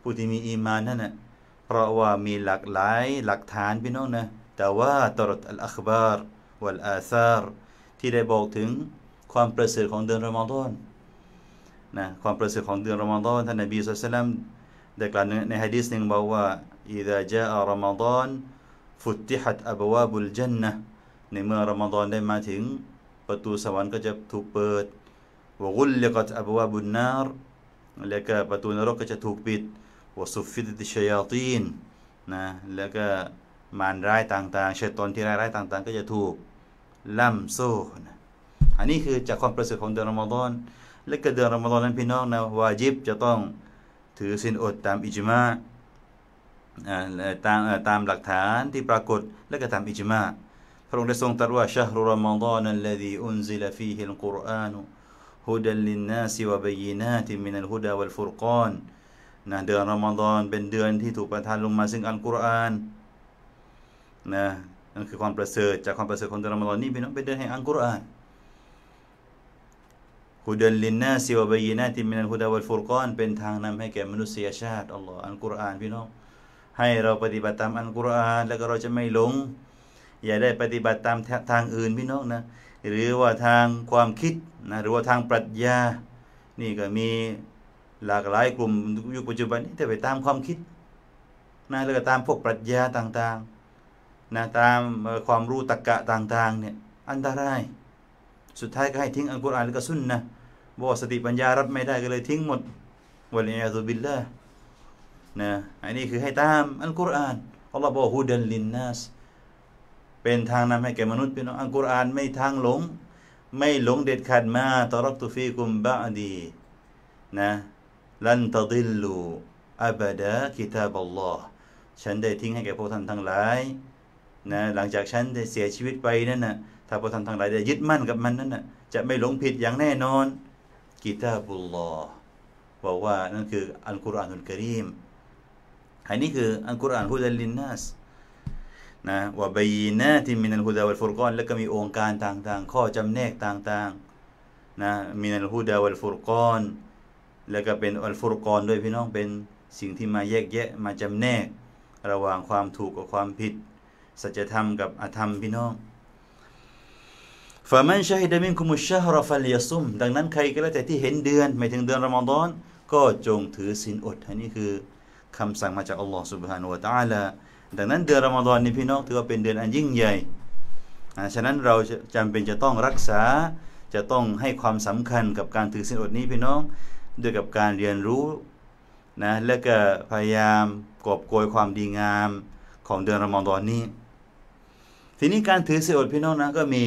Speaker 1: ผู้ที่มีอีมานนั่นนะเพราะว่ามีหลากหลายหลักฐานพี่น้องนะแต่ว่าตรดอัลอัคบาร์วัลอาซาร์ที่ได้บอกถึงความประเสริฐของเดือนรอมฎอนนะความประเสริฐของเดือนรอมฎอนท่านนบีสุลต่านได้กล่าวในฮะดีษหนึ่งบอกว่าอ إذا جاء رمضان فتحت أبواب الجنة ในเมื่อรอมฎอนได้มาถึงประตูสวรรค์ก็จะถูกเปิดวกุลเลกัตอับวาบุนนารแล้วก็ประตูนรกก็จะถูกปิดวสุฟิติชยาตีนนะแล้วก็มารร้ายต่างๆชัยตอนที่ร้ายๆต่างๆ ก็จะถูกล่ำโซ่นะอันนี้คือจากความประเสริฐของเดือนรอมฎอนและก็เดือนรอมฎอนนั้นพี่น้องนะวาจิบจะต้องถือสินอดตามอิจมาตามตามหลักฐานที่ปรากฏและก็ตามอิจมาพระองค์ได้ทรงตรัสว่าชาฮรุรอมฎอนนั้นที่อุนซิลฟีฮิลกุรอานฮุดัลลินนาซีวะบยีนาติมินัลฮุดาวัลฟุรกอนนะเดือนรอมฎอนเป็นเดือนที่ถูกประทานลงมาซึ่งอัลกุรอานนะนั่นคือความประเสริฐจากความประเสริฐของเดือนรอมฎอนนี่เป็นเป็นเดือนแห่งอัลกุรอานฮุดัลินนาซิวะบยีนาติมินันฮุดาวัลฟุรกอนเป็นทางนำให้แก่มนุษยชาติอัลลอฮ์อันกุรอานพี่น้องให้เราปฏิบัติตามอันกุรอานแล้วก็เราจะไม่หลงอย่าได้ปฏิบัติตามทางอื่นพี่น้องนะ หรือว่าทางความคิดนะหรือว่าทางปรัชญานี่ก็มีหลากหลายกลุ่มยุคปัจจุบันนี้แต่ไปตามความคิดนะแล้วก็ตามพวกปรัชญาต่างๆนะตามความรู้ตรรกะต่างๆเนี่ยอันตรายสุดท้ายก็ให้ทิ้งอัลกุรอานแล้วก็สุนนะบอกสติปัญญารับไม่ได้ก็เลยทิ้งหมดวนนีอาลบิลละนะอันนี้คือให้ตามอัลกุรอานอัลลอฮ์บอกฮูดันลินนัสเป็นทางนำให้แก่มนุษย์เป็นอัลกุรอานไม่ทางหลง ไม่หลงเด็ดขาด มาตรักตุฟีกุมบะดี นะลันตดิลลูอับดะกิตาบัลลอฮ์ฉันได้ทิ้งให้แก่พวกท่านทั้งหลายนะหลังจากฉันได้เสียชีวิตไปนั่นนะถ้าพวกท่านทั้งหลายได้ยึดมั่นกับมันนั้นน่ะจะไม่หลงผิดอย่างแน่นอนกิตาบุลลอบอกว่านั่นคืออัลกุรอานุลกรีมอันนี้คืออัลกุรอานฮุดัลลินนัสนะว่าบยีนาที่มีนัลฮุดาวัลฟุรกอนแล้วก็มีองค์การต่างๆ ข้อจำแนกต่างๆนะมีนัลฮุดาวัลฟุรกอนแล้วก็เป็นอัลฟุรกอนด้วยพี่น้องเป็นสิ่งที่มาแยกแยะมาจำแนกระหว่างความถูกกับความผิดสัจธรรมกับอธรรมพี่น้องฟามันชาฮิดามินคุมุชฮรอฟัลยซุมดังนั้นใครก็แล้วแต่ที่เห็นเดือนหมายถึงเดือนรอมฎอนก็จงถือศีลอดอันนี้คือคำสั่งมาจากอัลลอฮ์ سبحانه และ تعالى ดังนั้นเดือนรอมฎอนนี่พี่น้องถือว่าเป็นเดือนอันยิ่งใหญ่ฉะนั้นเราจำเป็นจะต้องรักษาจะต้องให้ความสำคัญกับการถือศีลอดนี้พี่น้อง ด้วยกับการเรียนรู้นะและก็พยายามกอบโกยความดีงามของเดือนรอมฎอนนี้ ทีนี้การถือศีลอดพี่น้องนะก็มี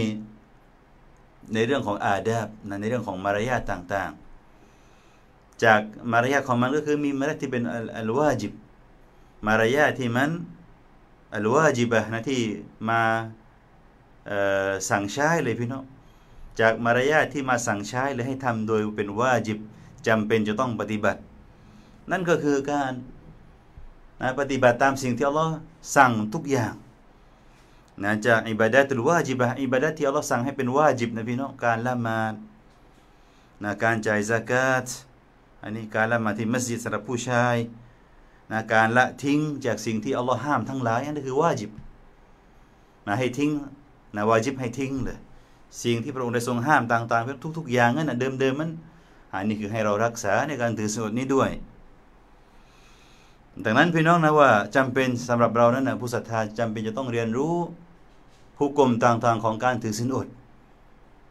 Speaker 1: ในเรื่องของอาดับนะในเรื่องของมารยาทต่างๆ จากมารยาทของมันก็คือมีมารยาทที่เป็นอัลวาจิบมารยาทที่มันอัลวาจิบะนะที่มาสั่งใช้เลยพี่น้องจากมารยาทที่มาสั่งใช้เลยให้ทำโดยเป็นวาจิบจำเป็นจะต้องปฏิบัติ นั่นก็คือการนะปฏิบัติตามสิ่งที่อัลลอฮ์สั่งทุกอย่างนะจากอิบาดะตุลวาจิบะอิบาดะที่อัลลอฮ์สั่งให้เป็นวาจิบนะพี่น้องการละมาดนะการจ่ายซากาตอันนี้การละมาดที่มัสยิดสำหรับผู้ชายนะการละทิ้งจากสิ่งที่อัลลอฮ์ห้ามทั้งหลายนั่นคือวาจิบนะให้ทิ้งนะวาจิบ ให้ทิ้งเลยสิ่งที่พระองค์ได้ทรงห้ามต่างๆทุก ๆ อย่างนั่นนะเดิมๆมัน อันนี้คือให้เรารักษาในการถือสวดนี้ด้วยดังนั้นพี่น้องนะว่าจำเป็นสำหรับเรานั้นนะผู้ศรัทธาจำเป็นจะต้องเรียนรู้ฮุกกลมต่างๆ ของการถือศีลอด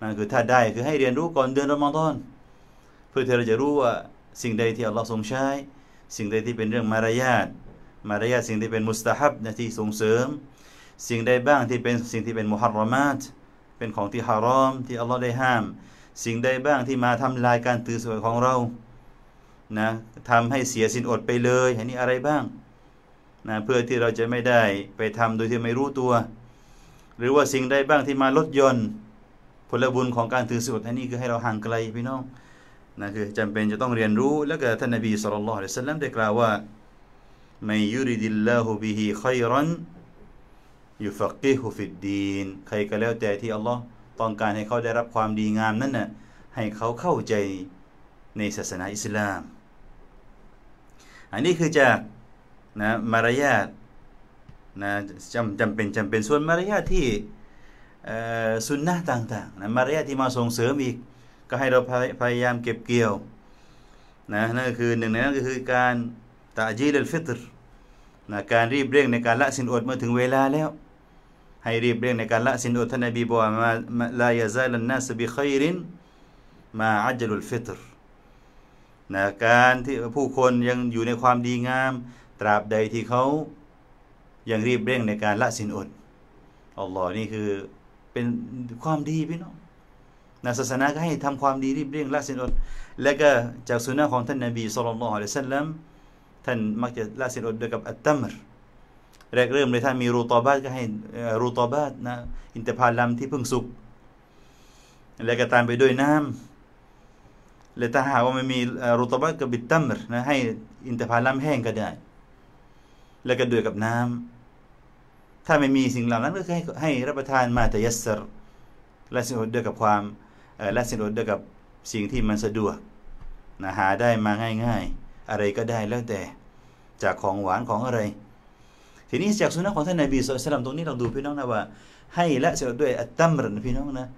Speaker 1: นั่นคือถ้าได้คือให้เรียนรู้ก่อนเดือนรอมฎอน เพื่อที่เราจะรู้ว่าสิ่งใดที่อัลลอฮ์ทรงใช้สิ่งใดที่เป็นเรื่องมารยาทมารยาทสิ่งที่เป็นมุสตาฮับนที่ส่งเสริม สิ่งใดบ้างที่เป็นสิ่งที่เป็นมุฮัรรอมาตเป็นของที่ฮารอม ที่อัลลอฮ์ได้ห้าม สิ่งใดบ้างที่มาทำลายการตือสวยของเรา นะทำให้เสียสินอดไปเลยอันนี้อะไรบ้างนะเพื่อที่เราจะไม่ได้ไปทำโดยที่ไม่รู้ตัวหรือว่าสิ่งใดบ้างที่มาลดยนตนผลบุญของการถือศีลอดนี่คือให้เราห่างไกลพี่น้องนะคือจำเป็นจะต้องเรียนรู้แล้วก็ท่านนบีสุลต่านละสัลลัมได้กล่าวว่าไม่ยุริดิลลาฮูบิฮิคอยรอนอยู่ฟักกิฮูฟิดดีนใครก็แล้วแต่ที่อัลลอฮ์ต้องการให้เขาได้รับความดีงามนั่นน่ะให้เขาเข้าใจในศาสนาอิสลาม อันนี้คือจากนะมารยาทนะจำจำเป็นจำเป็นส่วนมารยาทที่สุนนะต่าง ๆนะมารยาทที่มาส่งเสริมอีก ก็ให้เราพยายามเก็บเกี่ยวนะนั่นคือหนึ่งในนั้นก็คือการตาจีลฟิตรนะการรีบเร่งในการละสินอดเมื่อถึงเวลาแล้ว ให้รีบเร่งในการละสินอดท่านอบีบอกมาลายาซาลันนาสบิขัยรินมาอัจลุลฟิตรนะการที่ผู้คนยังอยู่ในความดีงามตราบใดที่เขายังรีบเร่งในการละสินอด อัลลอฮ์นี่คือเป็นความดีพี่น้องนศาสนาก็ให้ทำความดีรีบเร่งละสินอด และก็จากสุนนะของท่านนบีสุลต่านละส์ันลัมท่านมักจะละสินอดด้วยกับอัตตมรแรกเริ่มเลยท่านมีรูตอบาตก็ให้รูตอบาตนะอินทผลัมที่เพิ่งสุก แล้วก็ตามไปด้วยน้ำ และถ้าหากว่าไม่มีรูตอบาตก็บิดตัมรนะให้ อินทผลัมแห้งก็ได้ แล้วก็ด้วยกับน้ำถ้าไม่มีสิ่งเหล่านั้นก็คือให้ให้รับประทานมาแต่ยัสรและสิงอดด้วยกับความและสิงอดด้วยกับสิ่งที่มันสะดวกนะหาได้มาง่าย ๆ อะไรก็ได้แล้วแต่จากของหวานของอะไรทีนี้จากสุนัขของท่านนบีสุลต่าตรงนี้เราดูพี่น้องนะว่า ให้ละเสงอด้วยอัตัมรนพี่น้องนะ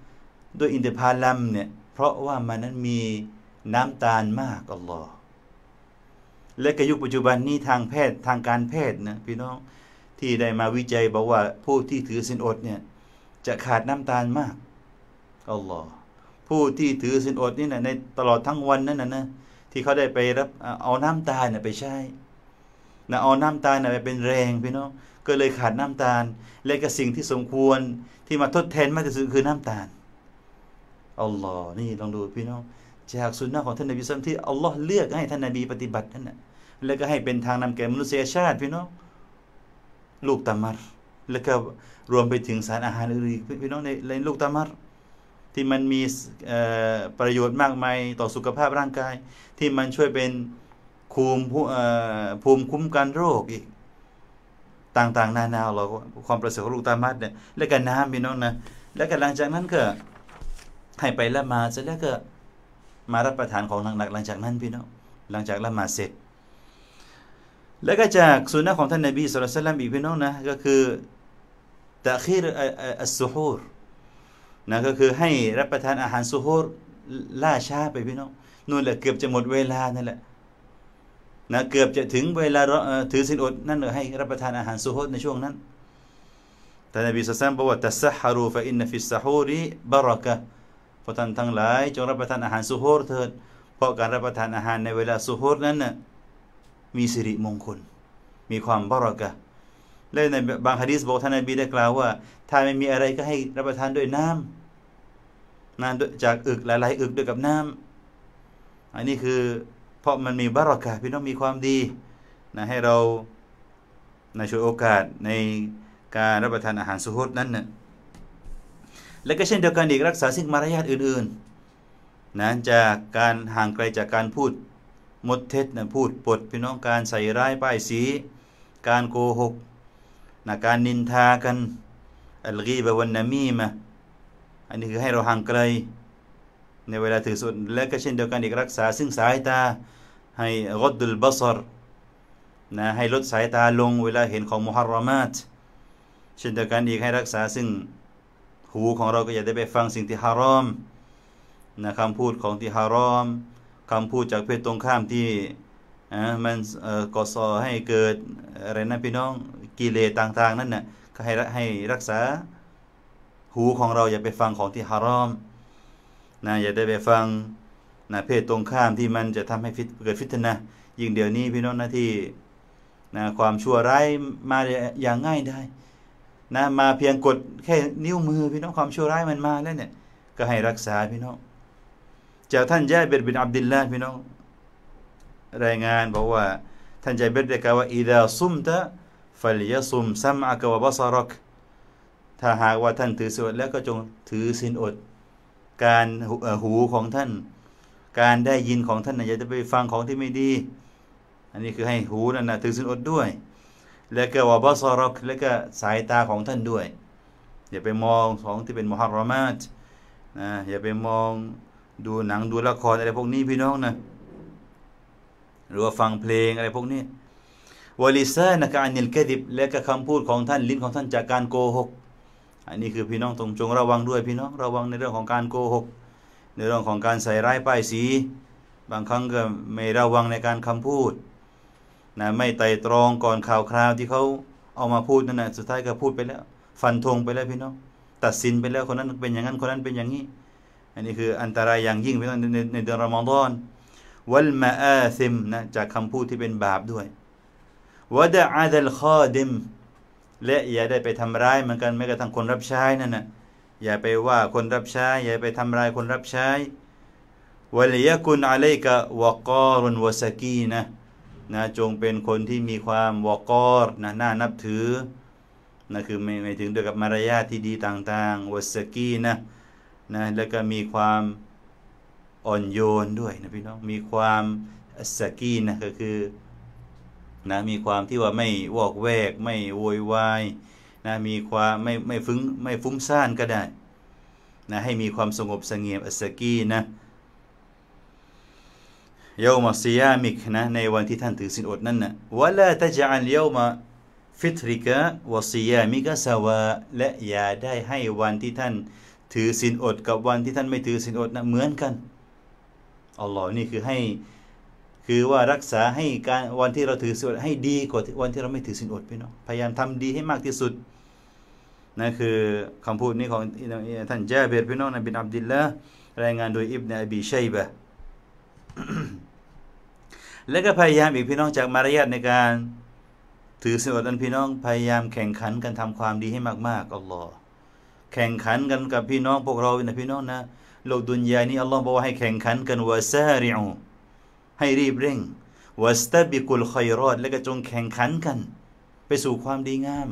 Speaker 1: ด้วยอินทาลัมเนี่ยเพราะว่ามันนั้นมีน้ำตาลมากอัลลอฮ์และกยุคปัจจุบันนี้ทางแพทย์ทางการแพทย์นะพี่น้องที่ได้มาวิจัยบอกว่าผู้ที่ถือสินอดเนี่ย จะขาดน้ำตาลมากอัลลอฮ์ผู้ที่ถือสินอดนี่นะในตลอดทั้งวันนั่นนะนะที่เขาได้ไปรับเอาน้ำตาลนะไปใช้นะเอาน้ำตาลนะไปเป็นแรงพี่น้องก็เลยขาดน้ำตาล และก็สิ่งที่สมควรที่มาทดแทนมากที่สุดคือน้ำตาลอัลลอฮ์นี่ลองดูพี่น้องจากสุนนะของท่านนบีสัมที่อัลลอฮ์เลือกให้ท่านนบีปฏิบัตินั่นแนะแล้วก็ให้เป็นทางนำแก่มนุษยชาติพี่น้องลูกตามัรแล้วก็รวมไปถึงสารอาหารอื่นๆพี่น้องในในลูกตามัรที่มันมีประโยชน์มากมาย ต่อสุขภาพร่างกาย ที่มันช่วยเป็นภูมิภูมิคุ้มกันโรคอีกต่างๆนานาเราความประเสริฐของลูกตามัดเนี่ย และก็น้ำพี่น้องนะแล้วก็หลังจากนั้นก็ ให้ไปละมาเสร็จแล้วก็มารับประทานของหนักๆหลังจากนั้นพี่น้องหลังจากละมา เสร็จแล้วก็จากสุนนะของท่านนบีสุลต่านอีกพี่น้องนะก็คือตะคีรอัสซูฮูรนะก็คือให้รับประทานอาหารซูฮูรล่าช้าไปพี่น้องนู่นแหละเกือบจะหมดเวลานั่นแหละนะเกือบจะถึงเวลาถือสินอดนั่นเลยให้รับประทานอาหารซูฮูรในช่วงนั้นท่านนบีสุลต่านบอกว่าตัสฮารูฟะอินฟิสซาฮูริบารักะพระท่านทั้งหลาย จงรับประทานอาหารซูฮูรเถิด เพราะการรับประทานอาหารในเวลาซูฮูรนั้นน่ะมีสิริมงคล มีความบารักะและในบางฮะดีสบอกท่านนบีได้กล่าวว่า ถ้าไม่มีอะไรก็ให้รับประทานด้วยน้ำน้ำจากอึกหลาย ๆ อึกด้วยกับน้ำ อันนี้คือเพราะมันมีบารักะพี่น้องมีความดีนะให้เราในช่วยโอกาสในการรับประทานอาหารสุฮุดนั้นน่ะและก็เช่นเดียวกันอีกรักษาสิ่งมารยาทอื่นๆนะจากการห่างไกลจากการพูดมดเท็จนะพูดปดพี่น้องการใส่ร้ายป้ายสี การโกหกนะการนินทากันอัลกีบะวันนามีมาอันนี้คือให้เราห่างไกล ในเวลาถือสุดและก็เช่นเดียวกันอีกรักษาซึ่งสายตาให้กดดุลบัสรนะให้ลดสายตาลงเวลาเห็นของมุฮัรรอมาตเช่นเดียวกันอีกให้รักษาซึ่งหูของเราก็อย่าได้ไปฟังสิ่งที่ฮารอมนะคำพูดของที่ฮารอมคำพูดจากเพศตรงข้ามที่มันก่อสอให้เกิดอะไรนะพี่น้องกิเลสต่างๆ นั่นนะ่ะก็ให้ให้รักษาหูของเรา อย่าไปฟังของที่ฮารอมนะอย่าได้ไปฟังนะเพศตรงข้ามที่มันจะทำให้เกิดฟิตนะยิ่งเดี๋ยวนี้พี่น้องนะที่นะความชั่วร้ายมาอย่างง่ายได้นะมาเพียงกดแค่นิ้วมือ พี่น้องความชั่วร้ายมันมาแล้วเนี่ยก็ให้รักษาพี่น้องจากท่านยาเบรบินอับดิลลาพี่น้อง รายงานบอกว่า ท่านยาเบรได้กล่าวว่าอิดะซุมตะฟัลยะซุมซัมอะกวะบัสรักถ้าหากว่าท่านถือศีลอดแล้วก็จงถือศีลอด การหูของท่าน การได้ยินของท่าน อย่าไปฟังของที่ไม่ดี อันนี้คือให้หูนั่นนะถือศีลอดด้วย แล้วก็วาบัสรักแล้วก็สายตาของท่านด้วย อย่าไปมองของที่เป็นมุฮัรรอมาตนะอย่าไปมองดูหนังดูละครอะไรพวกนี้พี่น้องนะหรือว่าฟังเพลงอะไรพวกนี้วลิซานะกานิลกดิบและก็คำพูดของท่านลิ้นของท่านจากการโกหก อันนี้คือพี่น้องตรงจงระวังด้วยพี่น้องระวังในเรื่องของการโกหก ในเรื่องของการใส่ร้ายป้ายสี บางครั้งก็ไม่ระวังในการคำพูดนะไม่ไต่ตรองก่อนข่าวคราวที่เขาเอามาพูดนั่นนะสุดท้าย ก็พูดไปแล้ว ฟันธงไปแล้วพี่น้อง ตัดสินไปแล้วคนนั้นเป็นอย่างนั้นคนนั้นเป็นอย่างนี้อันนี้คืออันตรายอย่างยิ่งในในเดือนรอมฎอนวัลมาอาซิมนะจากคำพูดที่เป็นบาปด้วย วะดะอาดัลคอดิมและอย่าได้ไปทำร้ายเหมือนกันแม้กระทั่งคนรับใช้นั่นนะอย่าไปว่าคนรับใช้ อย่าไปทำร้ายคนรับใช้วะลียกุนอะลัยกะวะกอรุนวะสกีนะนะ จงเป็นคนที่มีความวะกอรนะน่านับถือนะคือไม่ถึงด้วยกับมารยาทที่ดีต่าง ๆวะสกีนะนะแล้วก็มีความอ่อนโยนด้วยนะพี่น้องมีความสกีนะก็คือนะมีความที่ว่าไม่วอกแวก ไม่โวยวายนะมีความไม่ไม่ฟึ้งไม่ฟุ้งซ่านก็ได้นะให้มีความสงบสงเงียบอสกีนะเยามาซิยามิกนะในวันที่ท่านถือศีลอดนั่นนะวะลาตะจัลเยามาฟิตริกะวะซียามิกะสวะและอย่าได้ให้วันที่ท่านถือศีลอดกับวันที่ท่านไม่ถือศีลอดนะเหมือนกันอัลลอฮ์นี่คือให้ คือว่ารักษาให้การวันที่เราถือศีลอดให้ ดีกว่าวันที่เราไม่ถือศีลอดพี่น้องพยายามทำดีให้มากที่สุดนั่นคือคำพูดนี้ของท่านเจ้าเบรพี่น้องนบินอับดิลละรายงานโดยอิบเนอบีชัยบะ และก็พยายามอีกพี่น้องจากมารยาทในการ ถือศีลอดนั้นพี่น้อง พยายามแข่งขันกันทำความดีให้มากๆอัลลอฮ์แข่งขันกันกับพี่น้องพวกเรานะพี่น้องนะโลกดุนยานี้อัลลอฮ์บอกว่าให้แข่งขันกันวาซาริอูให้รีบเร่งวัสตบิกุลคอยรอดและก็จงแข่งขันกัน ไปสู่ความดีงาม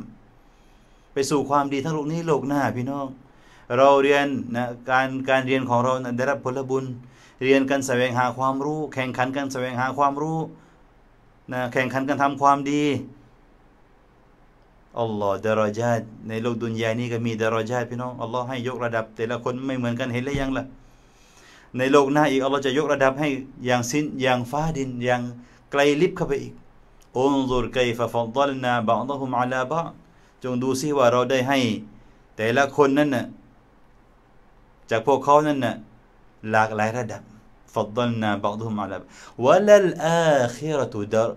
Speaker 1: ไปสู่ความดี ทั้งโลกนี้โลกหน้า พี่น้องเราเรียนนะการการเรียนของเรานะได้รับผลบุญเรียนกันแสวงหาความรู้ แข่งขันกันแสวงหาความรู้ นะ แข่งขันกันทำความดีอัลลอฮ์ดารจาตในโลกดุนยานี้ก็มีดารจาตพี่น้องอัลลอฮ์ให้ยกระดับ แต่ละคนไม่เหมือนกันเห็นหรือยังล่ะในโลกหน้าอีกอัลลอฮ์จะยกระดับให้อย่างสิ้นอย่างฟ้าดินอย่างไกลลิบเข้าไปอีกอุนซุรไกฟะฟัดดัลนาบะดะฮุมอะลาบะจงดูซิว่าเราได้ให้ แต่ละคนนั้นน่ะจากพวกเขานั้นน่ะหลากหลายระดับฟัดดลนาบะดะฮุมอะลาบะวะลัลอาคิเราะตุดาร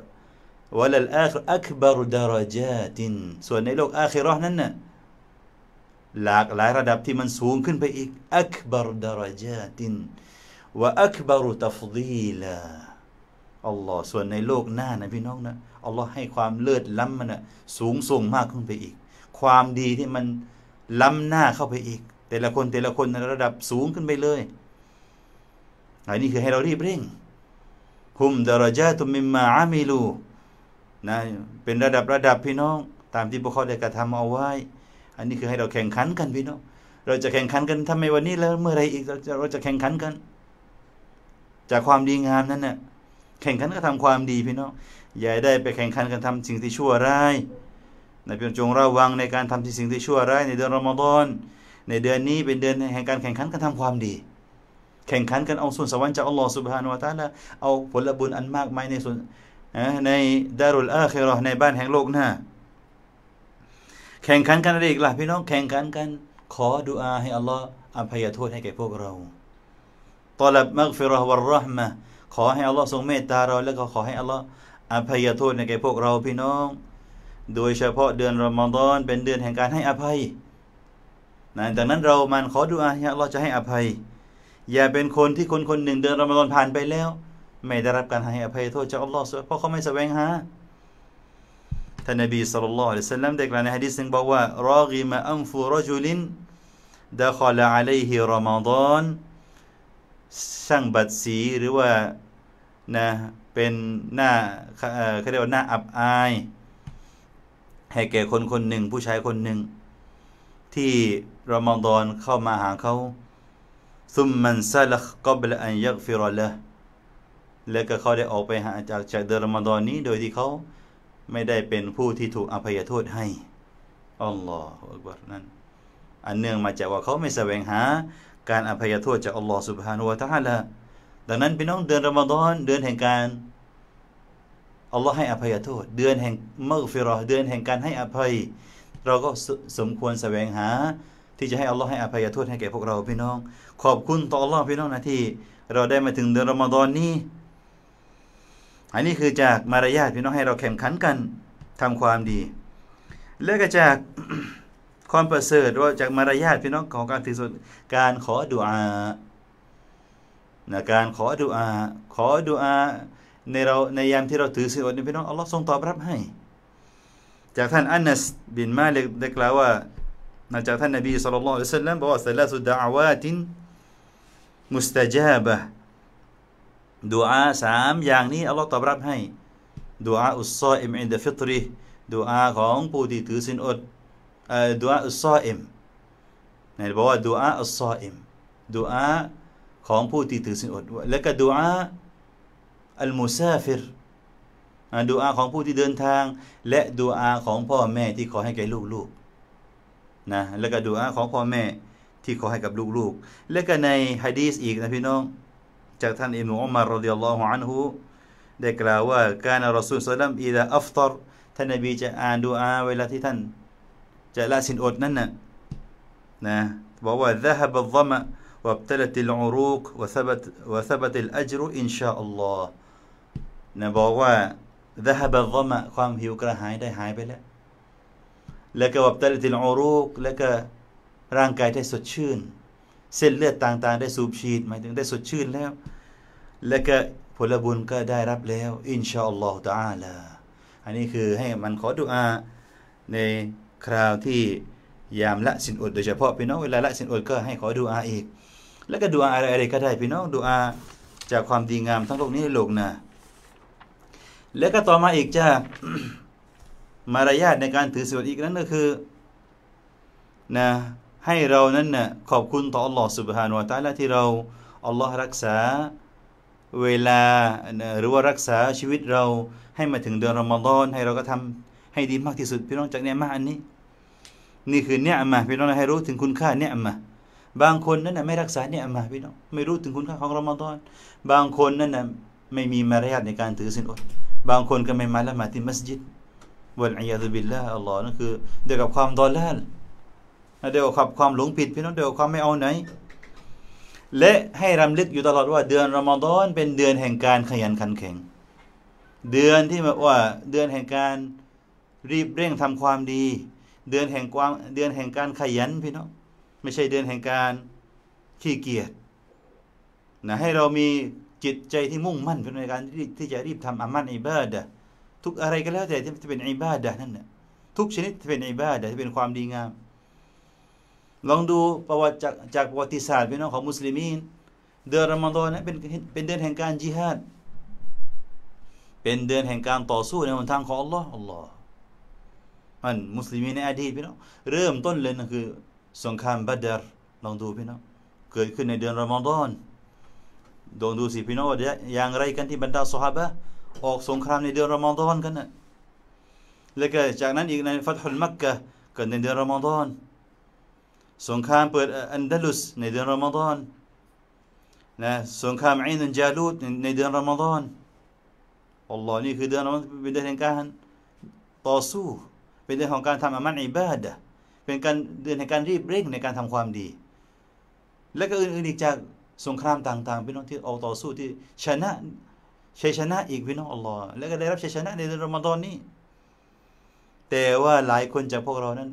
Speaker 1: วะลัลอาครอักบารุดารจาตินส่วนในโลกอาคิรอนั้นน่ะหลากหลายระดับที่มันสูงขึ้นไปอีกอักบารุดารจาตินวะอักบารุตัฟดีลาอัลลอฮ์ส่วนในโลกหน้านะพี่น้องนะอัลลอฮ์ให้ความเลิศล้ำมันนะสูงส่งมากขึ้นไปอีก ความดีที่มันล้ำหน้าเข้าไปอีก แต่ละคนแต่ละคนในระดับสูงขึ้นไปเลย อันนี้คือให้เรารีบเร่งหุมดารจาตุมิมมาอามิลูนะเป็นระดับระดับพี่น้อง ตามที่พวกเขาได้กระทำเอาไว้ อันนี้คือให้เราแข่งขันกันพี่น้อง เราจะแข่งขันกันทำไมวันนี้แล้วเมื่อไรอีกเราจะเราจะแข่งขันกัน จากความดีงามนั้นเนะ่ยแข่งขันก็ทำความดีพี่น้องอย่าได้ไปแข่งขันกันทำสิ่งที่ชั่วร้ายนะพีองจงระวังในการทำสิ่งที่ชั่วร้ายในเดือนรอมฎอนในเดือนนี้เป็นเดือนแห่งการแข่งขันกันทำความดี แข่งขันกันเอาส่วนสวรรค์จากอัลลอฮฺสุบฮานวะตาละเอาผลบุญอันมากมายในส่วนในดารุลอาคิรอในบ้านแห่งโลกหน้าแข่งขันกันอะไรอีกล่ะพี่น้องแข่งขันกัน ขอดุอา ให้อัลลอฮ์อภัยโทษให้แก่พวกเรา ตอลับมักฟิรอวะรอห์มะขอให้อัลลอฮ์ทรงเมตตาเราแล้วก็ขอให้อัลลอฮ์อภัยโทษให้แก่พวกเรา พี่น้อง โดยเฉพาะเดือนรอมฎอนเป็นเดือนแห่งการให้อภัยนะดังนั้นเรามันขอดุอาให้อัลลอฮ์จะให้อภัย อย่าเป็นคนที่คนคนหนึ่งเดือนรอมฎอนผ่านไปแล้วไม่ได้รับการให้อภัยโทษจากอัลลอฮ์เพราะเขาไม่แสวงหาท่านนบีสุลต่านละสัลลัมได้กล่าวในฮะดีษหนึ่งบอกว่ารอกิมะอัมฟูรจุลิน ดะฮอลอะลัยฮิรอมดอนช่างบัดสีหรือว่านะเป็นหน้าเขาเรียกว่า หน้าอับอาย ให้แก่คนคนหนึ่งผู้ชายคนหนึ่ง ที่รอมฎอนเข้ามาหาเขาซุมมันซาลักกอบลอันยักฟิรอละแล้วก็เขาได้ออกไปหาจากจากเดือนรอมฎอนนี้ โดยที่เขาไม่ได้เป็นผู้ที่ถูกอภัยโทษให้อัลลอฮฺอักบารนั้นอันเนื่องมาจากว่าเขาไม่แสวงหาการอภัยโทษ จากอัลลอฮฺสุบฮานุวะตะฮาละดังนั้นพี่น้องเดือนรอมดอนเดือนแห่งการอัลลอฮ์ให้อภัยโทษเดือนแห่งมักฟิรอเดือนแห่งการให้อภัย เราก็สมควรแสวงหาที่จะให้อัลลอฮ์ให้อภัยโทษให้แก่พวกเราพี่น้อง ขอบคุณต่ออัลลอฮ์พี่น้องนะที่เราได้มาถึงเดือนรอมฎอนนี้อันนี้คือจากมารยาทพี่น้องให้เราแข่งขันกันทำความดีและก็จากความประเสริฐว่าจากมารยาทพี่น้องของการถือส่การขอดุอานะการขอดุอาขอดุอาในเราในยามที่เราถือศดนี่พี่น้องอัลลอฮ์ทรงตอบรับให้ จากท่านอันนัสบินมาเลกได้กล่าวว่ามจากท่านนบีสุลต่านละอัลลอฮ์บอกว่าสัลลัสุดดาวาตินมุสตาจาบะดูอาสามอย่างนี้อัลลอฮ์ตอบรับให้ดูอาอุสซออิมอินเดฟิตรีดูอาของผู้ที่ถือศีลอดดูอาอุสซออิมนบอกว่าดูอาอุสซออิมดูอาของผู้ที่ถือศีลอด และก็ดูอาอัลมุซาฟิรดูอาของผู้ที่เดินทาง และดูอาของพ่อแม่ที่ขอให้แก่ลูกๆ นะ และก็ดูอาของพ่อแม่ที่ขอให้กับลูกๆ และก็ในฮะดีสอีกนะพี่น้องจากท่านอิบนุอุมารรดิยัลลอฮุอันฮุได้กล่าวว่าการรอซูลสัลลัมอิดะอัฟตรท่านนบีจะอ่านดูอาเวลาที่ท่าน ذهب الظمأ وابتلت العروق وثبت وثبت الأجر إن شاء الله นะบอกว่า ذهب الظمأ ความหิวกระหายได้หายไปแล้วเส้นเลือดต่างๆได้สูบฉีดหมายถึงได้สดชื่นแล้ว และก็ผลบุญก็ได้รับแล้ว อินชาอัลลอฮฺตาลาอันนี้คือให้มันขอดุอา ในคราวที่ ยามละสินอดโดยเฉพาะพี่น้องเวลาละสินอดก็ให้ขอดุอาอีก แล้วก็ดุอา อะไรๆก็ได้พี่น้องดุอาจากความดีงามทั้งโลกนี้โลกนะแล้วก็ต่อมาอีกจะ มารยาทในการถือศีลอีกนั้นก็คือ นะให้เรานั้นนะ่ะขอบคุณต่ออัลลอฮ์สุบฮานวะตาละที่เราอัลลอฮ์รักษาเวลาหรือว่ารักษาชีวิตเราให้มาถึงเดือนรอมฎอน ให้เราก็ทำให้ดีมากที่สุด พี่น้องจากเนี่ยมาอันนี้ นี่คือเนี่ยมาพี่น้องให้รู้ถึงคุณค่าเนี่ยมาบางคนนั่นนะไม่รักษาเนี่ยมาพี่น้องไม่รู้ถึงคุณค่าของรอมฎอน บางคนนั่นนะไม่มีมารยาทในการถือศีลอด บางคนก็ไม่มาละหมาดที่มัสยิดวันอียาตุบิลละอัลลอฮ์นั่นคือเดียวกับความดอลลาลเดี๋ยวขับความหลงผิดพี่น้องเดี๋ยวความไม่เอาไหน และให้รำลึกอยู่ตลอดว่าเดือนรอมฎอนเป็นเดือนแห่งการขยันขันแข็งเดือนที่มาว่า เดือนแห่งการรีบเร่งทำความดี เดือนแห่งความเดือนแห่งการขยันพี่น้องไม่ใช่เดือนแห่งการขี้เกียจนะให้เรามีจิตใจที่มุ่งมั่นในการที่จะรีบทำอามัลอิบาดะทุกอะไรก็แล้วแต่ที่เป็นอิบาดะนั่นแหะทุกชนิดที่เป็นอิบาดะที่เป็นความดีงามลองดูประวัติจากจากประวัติศาสตร์พี่น้องของมุสลิมีนเดือนรอมฎอนนะเป็นเป็นเดือนแห่งการจิฮาดเป็นเดือนแห่งการต่อสู้ในหนทางของอัลลอฮ์อัลลอฮ์มันมุสลิมในอดีตพี่น้องเริ่มต้นเลยนะคือสงครามบัดร์ลองดูพี่น้องเกิดขึ้นในเดือนรอมฎอนลองดูสิพี่น้องว่าอย่างไรกันที่บรรดาสหายออกสงครามในเดือนรอมฎอนกันน่ะแล้วก็จากนั้นอีกในฟัตฮุลมักกะเกิดในเดือนรอมฎอนสงครามเปิดอันดาลุส ในเดือนรอมฎอนนะสงครามอินนจาลูดในเดือนรอมฎอนอัลลอฮ์นี่คือเดือนรอมฎอนเป็นเดือนแห่งการต่อสู้เป็นเดือนของการทำอามันอิบาดะเป็นการเดือนแห่งการรีบเร่งในการทำความดี และก็อื่นๆอีกจากสงครามต่างๆพี่น้องที่เอาต่อสู้ที่ชนะชัยชนะ อีกพี่น้องอัลลอฮ์และก็ได้รับชัยชนะ ในเดือนรอมฎอนนี้ แต่ว่าหลายคนจากพวกเรานั้น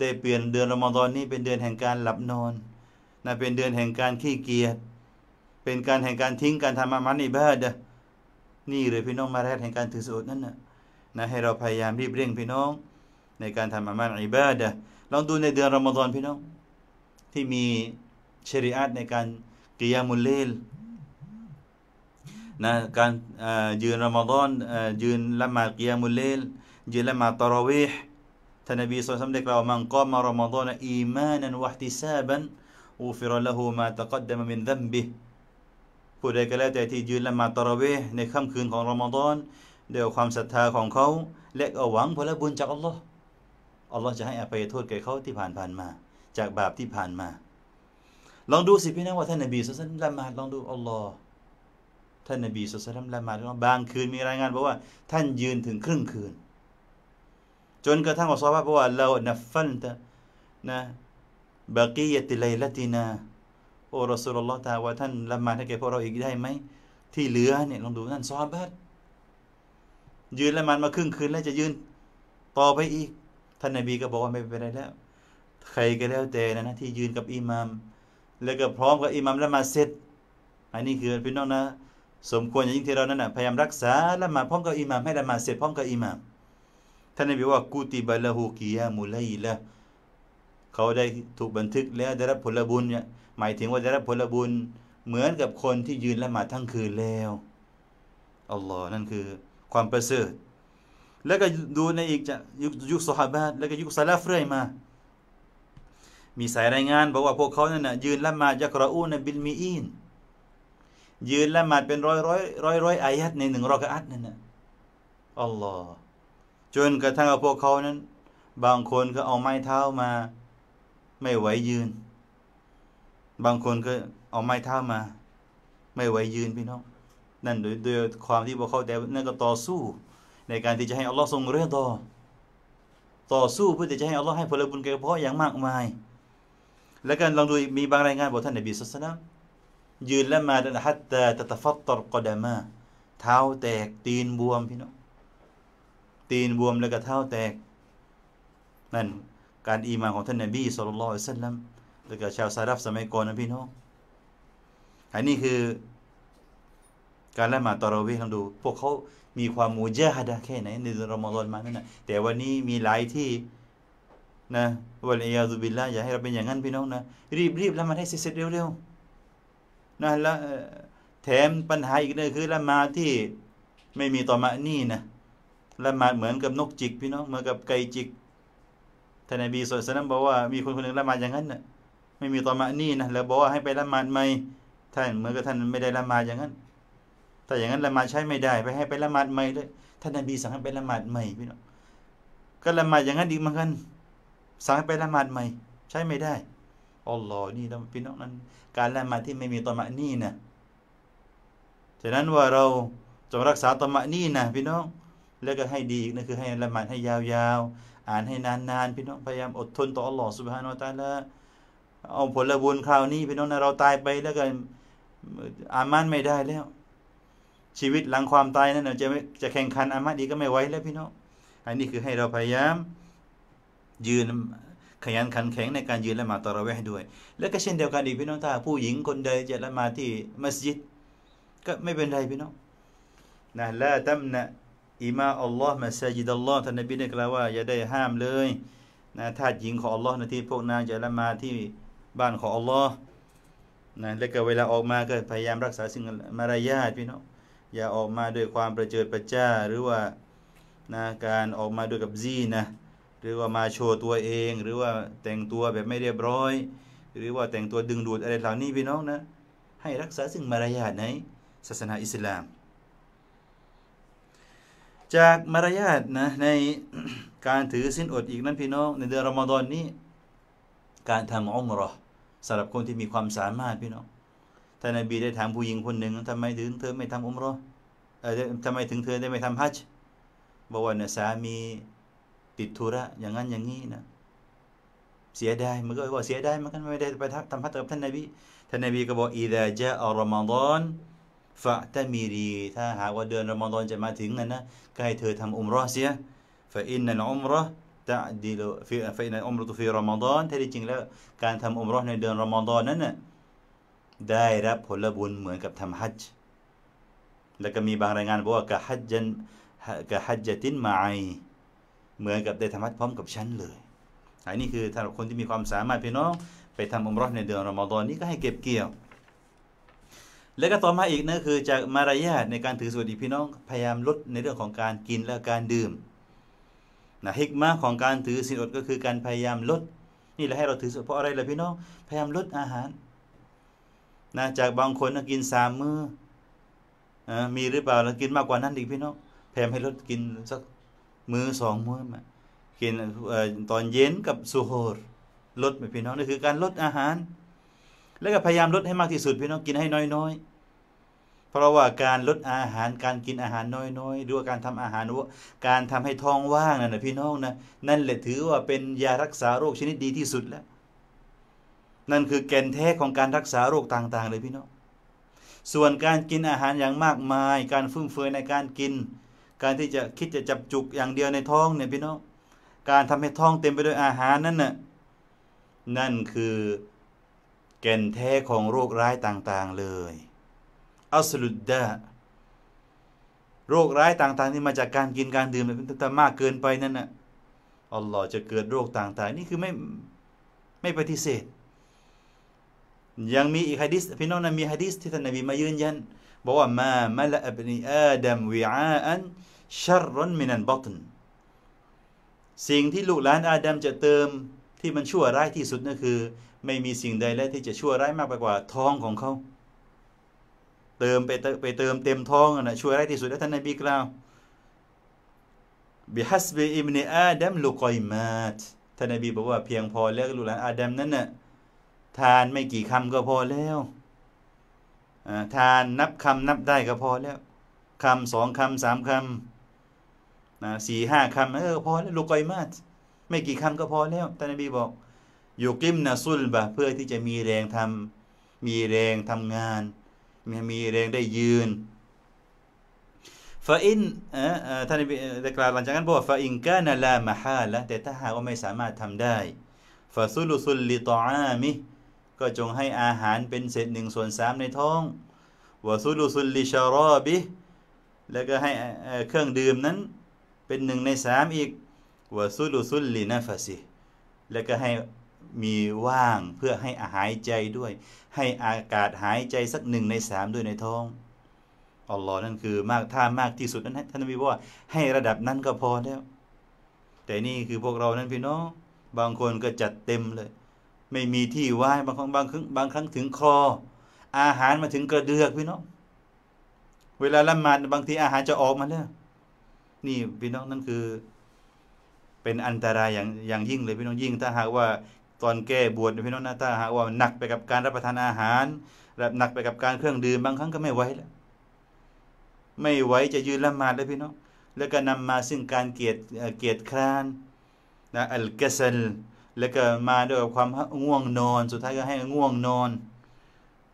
Speaker 1: ได้เปลี่ยนเดือนลอมฎอนนี้ เป็นเดือนแห่งการหลับนอนนะเป็นเดือนแห่งการขี้เกียจเป็นการแห่งการทิ้งการทำอามันอิบาดะนี่เลยพี่น้องมาแรกแห่งการถือสูตรนั่นนะนะให้เราพยายามรีบเร่งพี่น้อง ในการทำอามันอิบาดะลองดูในเดือนลอมฎอนพี่น้อง ที่มีชริอัตในการกิยามุลเลลนะการยืนลอมฎอนยืนละหมาดกิยามุลเลลยืนละหมาดตะราวีห์ท่านนบีสุลต่านได้กล่าวมังกอมารอมฎอนอีมานันวะติซาบันอูฟิรละหูมาตะกัดดมมินดัมบิผู้ใดก็แล้วแต่ที่ยืนละมาตระเวในค่ำคืนของรอมฎอนด้วยความศรัทธาของเขาและก็หวังผลบุญจากอัลลอฮ์อัลลอฮ์จะให้อภัยโทษแก่เขาที่ผ่านผ่านมา จากบาปที่ผ่านมา ลองดูสิพี่น้องว่าท่านนบีสุลต่านละมาลองดูอัลลอฮ์ท่านนบีสุลต่านละมาบางคืนมีรายงานบอกว่า ท่านยืนถึงครึ่งคืนจนกระทั่งอัลซอฮาบอกว่าเรานบฟันตะนะบากียติไลละตินาโอ้รอสุลลอฮ์ตาว่าท่านละมาให้แก่พวกเราอีกได้ไหม ที่เหลือเนี่ยลองดูนั่นซอฮาบยืนละมานมาครึ่งคืนแล้วจะยืนต่อไปอีก ท่านนบีก็บอกว่าไม่เป็นไรแล้ว ใครก็แล้วแต่นะนะที่ยืนกับอิหมาม แล้วก็พร้อมกับอิหมามละมาเสร็จ อันนี้คือพี่น้องนะ สมควรอย่างยิ่งที่เรานั้นนะพยายามรักษาละมาพร้อมกับอิหมามให้ละมาเสร็จพร้อมกับอิหมามท่านนบีว่ากูติบะละหูกิยามุไลละเขาได้ถูกบันทึกแล้วได้รับผลบุญเนี่ยหมายถึงว่าได้รับผลบุญ เหมือนกับคนที่ยืนละหมาดทั้งคืนแล้วอัลลอฮ์นั่นคือ ความประเสริฐแล้วก็ดูในอีกจะ ยุคยุคสฮาบะแล้วก็ยุคซาลาฟเรื่อยมามีสายรายงาน บอกว่าพวกเขานั่นนะยืนละหมาดยักราอูนบิลมีอิน ยืนละหมาด เป็นร้อยร้อยร้อยร้อยอายัดในหนึ่งรอกะอัดนั่นนะอัลลอฮ์จนกระทั่งพวกเขานั้น บางคนก็เอาไม้เท้ามา ไม่ไหวยืน บางคนก็เอาไม้เท้ามา ไม่ไหวยืนพี่น้องนั่นโดยโดยความที่พวกเขาแต่นั่นก็ต่อสู้ ในการที่จะให้อัลลอฮ์ทรงเรื่องต่อต่อสู้เพื่อที่จะให้อัลลอฮ์ให้ผลบุญแก่เพาะอย่างมากมาย แล้วกันลองดูมีบางรายงานบอกท่านนบีศุสนายืนและมาดันฮัตตาตะฟัตตรกอดามา เท้าแตกตีนบวมพี่น้องตีนบวมแล้วก็เท้าแตกนั่น การอีมาของท่านนบีสุลต่านอิลลามแล้วก็ชาวซาดับสมัยก่อนนะพี่น้อง อันนี้คือ การละหมาดตอรวีลองดู พวกเขามีความมูเจฮดะแค่ไหน ในเรอมฎอนมานั่นนะแต่วันนี้มีหลายที่นะวันอียาซุบิลละอย่าให้เราเป็นอย่างนั้นพี่น้องนะรีบรีบละหมาดให้เสร็จเร็วๆนะแล้วแถมปัญหาอีกนึงคือละหมาดที่ไม่มีตอมะนี่นะละหมาดเหมือนกับนกจิกพี่น้องเหมือนกับไก่จิกท่านนบีสุลตานบอกว่ามีคนคนหนึ่งละหมาดอย่างนั้นน่ะ ไม่มีตอมะนี่นะแล้วบอกว่าให้ไปละหมาดใหม่ท่านเหมือนกับท่านไม่ได้ละหมาดอย่างนั้นแต่อย่างนั้นละหมาดใช้ไม่ได้ ไปให้ไปละหมาดใหม่เลยท่านนบีสั่งให้ไปละหมาดใหม่พี่น้องก็ละหมาดอย่างนั้นดีเหมือนกันสั่งให้ไปละหมาดใหม่ ใช้ไม่ได้อัลลอฮ์นี่นพี่น้องนั้น การละหมาดที่ไม่มีตอมะนี่นะฉะนั้นว่าเราจงรักษาตอมะนี่นะพี่น้องแล้วก็ให้ดีอีกนั่นคือให้ละหมาดให้ยาวๆอ่านให้นานๆพี่น้องพยายามอดทนต่ออัลลอฮ์สุบฮานาอัลลอฮเอาผลบุญคราวนี้ พี่น้องนะเราตายไป แล้วก็อามันไม่ได้แล้วชีวิตหลังความตายนั่นจะไม่จะแข่งขัน อามันอีกก็ไม่ไหวแล้วพี่น้องอันนี้คือให้เราพยายาม ยืน ขยันขันแข็งในการยืนละหมาดตะระเวหด้วย แล้วก็เช่นเดียวกันอีกพี่น้องถ้า ผู้หญิงคนใดจะละหมาดที่มัสยิด ก็ไม่เป็นไรพี่น้องนะละตัมนะอิมาอัลลอฮ์มาซยิดอัลลอฮ์ท่านนบีได้กล่าวว่าอย่าได้ห้ามเลยนะทาสหญิงของอัลลอฮ์นะที่พวกนางจะละมาที่บ้านของอัลลอฮ์นะและก็เวลาออกมาก็พยายามรักษาสิ่งมารยาทพี่น้องอย่าออกมาด้วยความประเจิดประจ้าหรือว่านะการออกมาด้วยกับซีนะหรือว่ามาโชว์ตัวเอง หรือว่าแต่งตัวแบบไม่เรียบร้อย หรือว่าแต่งตัวดึงดูดอะไรเหล่านี้พี่น้องนะให้รักษาสิ่งมารยาทในศาสนาอิสลามจากมารยาทนะในการถือสินอดอีกนั้นพี่น้องในเดือนรอมฎอนนี้ การทำอุมรอสำหรับคนที่มีความสามารถพี่น้องท่านนบีได้ถามผู้หญิงคนหนึ่งทำไมถึง เธอไม่ทำอุมรอเออทำไมถึงเธอได้ไม่ทำฮัจบอกว่าเนี่ยสามีติดธุระ อย่างนั้นอย่างนี้นะเสียดายมันก็ว่าเสียดายมันก็ไม่ได้ไปทำพัตเตอร์ท่านนบีท่านนบีก็บอก อีดะจะอัลรอมฎอนฟะตมีรีถ้าหากว่าเดือนรอมฎอนจะมาถึงนั้นนะก็ให้เธอทำอุมรอเสียฟะอินนันอุมรอจะดีลฟีฟะอินนัอุมรอตุฟีรอมฎอนแท้จริงแล้วการทำอุมรอในเดือนรอมฎอนนั้นน่ะได้รับผลบุญเหมือนกับทำฮัจจ์แล้วก็มีบางรายงานบอกว่ากะฮัจจันกะฮัจญตินมาไอเหมือนกับได้ทำฮัจพร้อมกับฉันเลย อันนี้คือสำหรับคนที่มีความสามารถพี่น้อง ไปทำอุมรอในเดือนรอมฎอนนี้ก็ให้เก็บเกี่ยวแล้วก็ต่อมาอีกนะคือจากมารยาทในการถือสวัสดีพี่น้อง พยายามลดในเรื่องของการกินและการดื่มนะฮิกมาของการถือสินอดก็คือการพยายามลดนี่แหละให้เราถือศีลเพราะอะไรล่ะพี่น้องพยายามลดอาหารนะจากบางคนกินสามมือ้อนะมีหรือเปล่าเรากินมากกว่านั้นอีกพี่น้องพยายามให้ลดกินสักมือสองมื้อมากินตอนเย็นกับสุโฮรลดไปพี่น้องนี่คือการลดอาหารแล้วก็พยายามลดให้มากที่สุด พี่น้องกินให้น้อยๆ เพราะว่าการลดอาหารการกินอาหารน้อยๆหรือว่าการทำอาหารการทำให้ท้องว่าง นั่นนะพี่น้องนะนั่นแหละถือว่าเป็นยารักษาโรคชนิดดีที่สุดแล้วนั่นคือแก่นแท้ของการรักษาโรคต่าง ๆ เลยพี่น้องส่วนการกินอาหารอย่างมากมายการฟุ่มเฟือยในการกิน การที่จะคิดจะจับจุกอย่างเดียวในท้องเนี่ยพี่น้อง การทำให้ท้องเต็มไปด้วยอาหารนั่นน่ะนั่นคือแก่นแท้ของโรคร้ายต่างๆเลย อัสลุดดะโรคร้ายต่างๆที่มาจากการกินการดื่มเป็นตมากเกินไปนั่นน่ะ อัลลอฮ์จะเกิดโรคต่างๆ นี่คือไม่ ไม่ปฏิเสธ ยังมีอีกฮะดิษพี่น้องนะมีฮะดิษที่ท่านนบีมายืนยัน บอกว่ามามะละอับนีอาดัมวิอาอันชรรนมินันบัตนสิ่งที่ลูกหลานอาดัมจะเติมที่มันชั่วร้ายที่สุดนั่นคือไม่มีสิ่งใดและที่จะชั่วร้ายมากไปกว่าท้องของเขา เติมไปไปเติมเต็มท้องนะชั่วร้ายที่สุดแล้วท่านนบีกล่าวบิฮัสบีอิมเนอาดัมลูกอยมาตท่านนบีบอกว่าเพียงพอแล้วลูกหลานอาดัมนั้นนะ่ะทานไม่กี่คำก็พอแล้วทานนับคำนับได้ก็พอแล้วคำสองคำสามคำนะสี่ห้าคำเออพอแล้วลูกอยมาตไม่กี่คำก็พอแล้วท่านนบีบอกอยู่กิมนาซุลบะเพื่อที่จะมีแรงทำมีแรงทำงาน มีมีแรงได้ยืนฟาอินท่านได้กล่าวหลังจากนั้นบอกว่าฟาอินกานาลามาฮาละแต่ถ้าหากว่าไม่สามารถทำได้ฟาซุลุซุลลิตออามิก็จงให้อาหารเป็นเศษหนึ่งส่วนสามในท้องวาซุลุซุลลิชารอบิแล้วก็ให้เครื่องดื่มนั้นเป็นหนึ่งในสามอีกวาซุลุซุลลินาฟาซิแล้วก็ให้มีว่างเพื่อให้อาหายใจด้วย ให้อากาศหายใจสักหนึ่งในสามด้วยในท้องอัลลอฮ์นั่นคือ มากถ้ามากที่สุดนั้นท่านนบีบอกว่า ให้ระดับนั้นก็พอแล้ว แต่นี่คือพวกเรานั้นพี่น้องบางคนก็จัดเต็มเลย ไม่มีที่ว่ายบางครั้งบางครั้งบางครั้งถึงคอ อาหารมาถึงกระเดือกพี่น้องเวลาละหมาดบางทีอาหารจะออกมาเนี่ยนี่พี่น้องนั่นคือ เป็นอันตรายอย่างอย่างยิ่งเลยพี่น้องยิ่งถ้าหากว่าตอนแก้บวชพี่น้องนะถตาหากว่าหนักไปกับการรับประทานอาหารหนักไปกับการเครื่องดื่มบางครั้งก็ไม่ไหวแล้วไม่ไหวจะยืนละหมาดแล้วพี่น้องแล้วก็นำมาซึ่งการเกียดเกียดครานนะอัลกัสลแล้วก็มาด้วยความง่วงนอน สุดท้ายก็ให้ง่วงนอน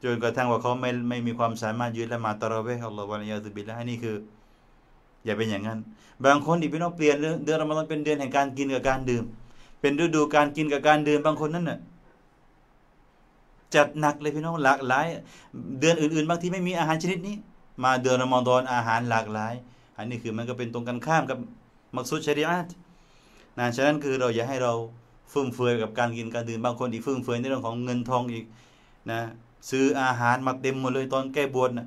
Speaker 1: จนกระทั่งว่าเขาไม่ไม่มีความสามารถยืนละหมาดตลระเวอัลลอฮฺวะลัยซุบิลละนี่คือ อย่าเป็นอย่างนั้น บางคนอีกพี่น้องเปลี่ยนเดือนรอมฎอนเป็นเดือนแห่งการกินกับการดื่มเป็นฤดูการกินกับการดื่มบางคนนั่นน่ะจัดหนักเลยพี่น้องหลากหลาย เดือนอื่นๆบางทีไม่มีอาหารชนิดนี้ มาเดือนลอมฎอนอาหารหลากหลาย อันนี้คือมันก็เป็นตรงกันข้ามกับมักซุดชริอาตนะฉะนั้นคือเราอย่าให้เราฟื่มเฟือยกับการกินการดื่มบางคนอีกฟื่มเฟือยในเรื่องของเงินทองอีกนะซื้ออาหารมาเต็มหมดเลยตอนแก้บวชนะ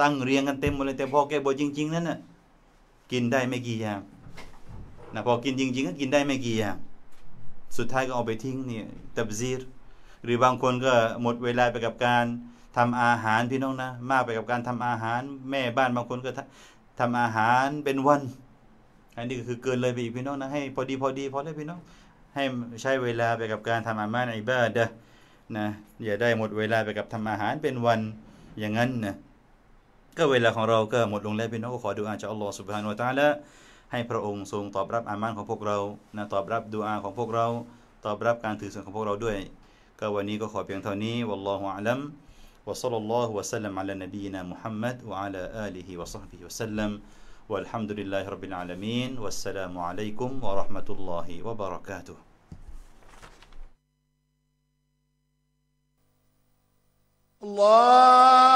Speaker 1: ตั้งเรียงกันเต็มหมดเลยแต่พอแก้บวชจริงๆนั่นนะ่ะกินได้ไม่กี่อย่างนะพอกินจริงๆก็กินได้ไม่กี่อย่างสุดท้ายก็เอาไปทิ้งเนี่ย ตับซีรหรือบางคนก็หมดเวลาไปกับการทำอาหารพี่น้องนะ มากไปกับการทำอาหารแม่บ้านบางคนก็ทำอาหารเป็นวัน อันนี้ก็คือเกินเลยไปอีกพี่น้องนะ ให้พอดีพอดีพอได้พี่น้อง ให้ใช้เวลาไปกับการทำอาหารในบ้านเด้อนะ อย่าได้หมดเวลาไปกับทำอาหารเป็นวัน อย่างนั้นนะก็เวลาของเราก็หมดลงแล้วพี่น้องก็ขอดูอาจากอัลลอฮฺสุบฮานาตัลลฮฺให้พระองค์ทรงตอบรับอามันของพวกเรานะตอบรับดูอาของพวกเรา ตอบรับการถือศีลของพวกเราด้วย ก็วันนี้ก็ขอเพียงเท่านี้วัลลอฮุอาลัม وصلى الله وسلم على نبينا محمد وعلى آله وصحبه وسلم والحمد لله رب العالمين والسلام عليكم ورحمة الله وبركاته
Speaker 2: الله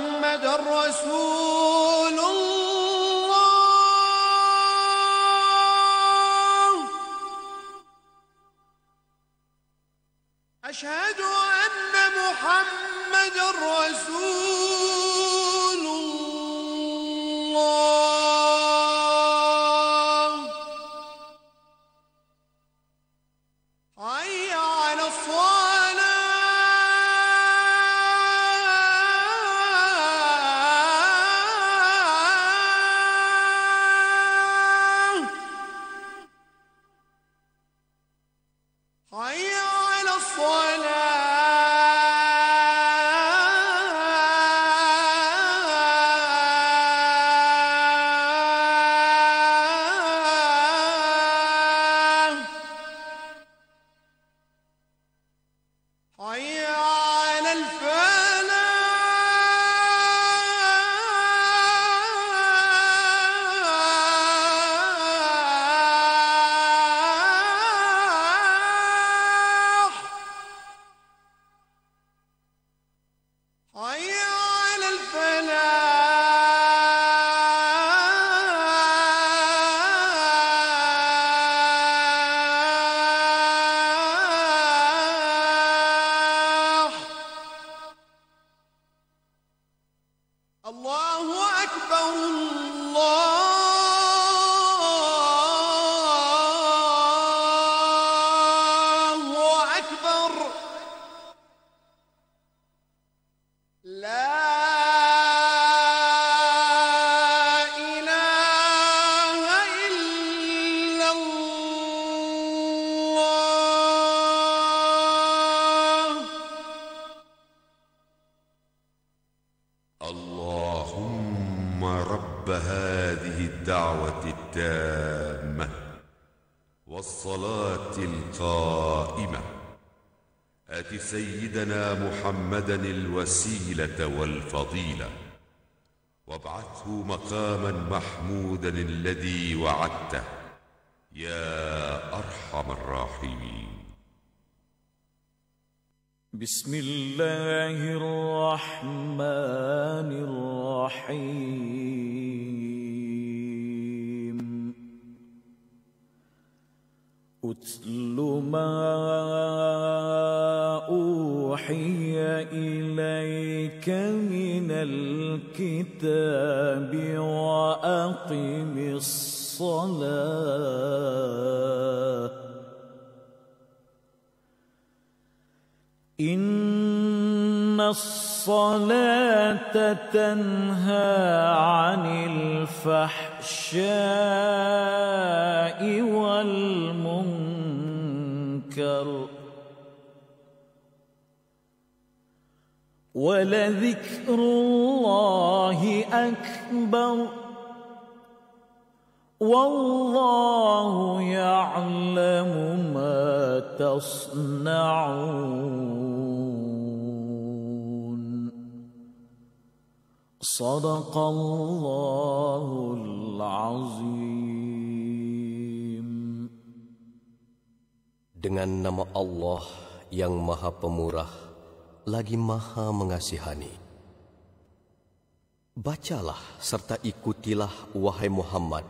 Speaker 2: محمد رسول
Speaker 1: والوسيله والفضيله
Speaker 3: الكتاب وأقم الصلاة إن الصلاة تنهى عن الفحشاء
Speaker 1: والمنكر ولذكر
Speaker 3: الله أكبر والله يعلم ما تصنعون صدق الله العظيم
Speaker 1: Dengan nama Allah yang Maha Pemurah lagi maha mengasihani. Bacalah serta ikutilah wahai Muhammad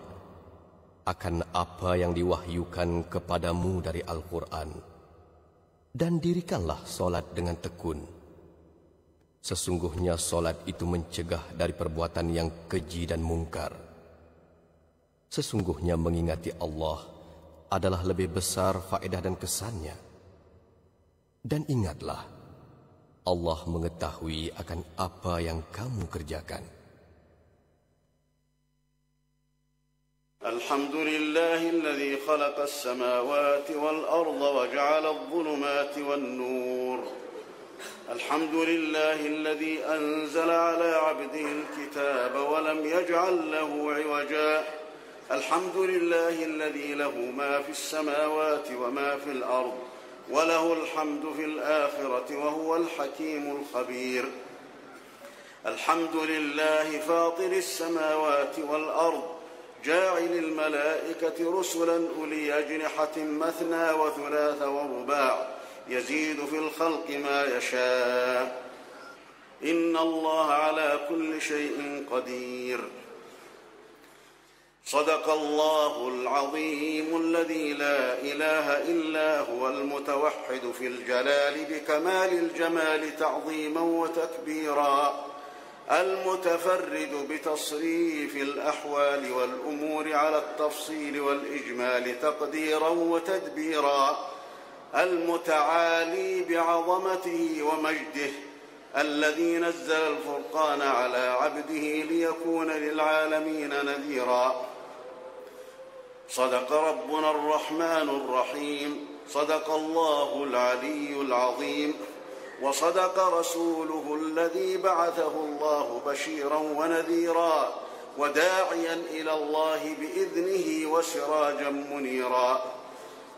Speaker 1: akan apa yang diwahyukan kepadamu dari Al-Quran. Dan dirikanlah solat dengan tekun. Sesungguhnya solat itu mencegah dari perbuatan yang keji dan mungkar. Sesungguhnya mengingati Allah adalah lebih besar faedah dan kesannya. Dan ingatlah, Allah mengetahui akan apa yang kamu kerjakan.
Speaker 3: الحمد لله الذي خلق السماوات والأرض وجعل الظلمات والنور الحمد لله الذي أنزل على عبده الكتاب ولم يجعل له عوجا الحمد لله الذي له ما في السماوات وما في الأرض وله الحمد في الآخرة وهو الحكيم الخبير الحمد لله فاطر السماوات والأرض جاعل الملائكة رسلا أولي أجنحة مثنى وثلاث ورباع يزيد في الخلق ما يشاء إن الله على كل شيء قدير صدق الله العظيم الذي لا إله إلا هو المتوحد في الجلال بكمال الجمال تعظيما وتكبيرا المتفرد بتصريف الأحوال والأمور على التفصيل والإجمال تقديرا وتدبيرا المتعالي بعظمته ومجده الذي نزل الفرقان على عبده ليكون للعالمين نذيرا صدق ربنا الرحمن الرحيم صدق الله العلي العظيم وصدق رسوله الذي بعثه الله بشيرا ونذيرا وداعيا الى الله باذنه وسراجا منيرا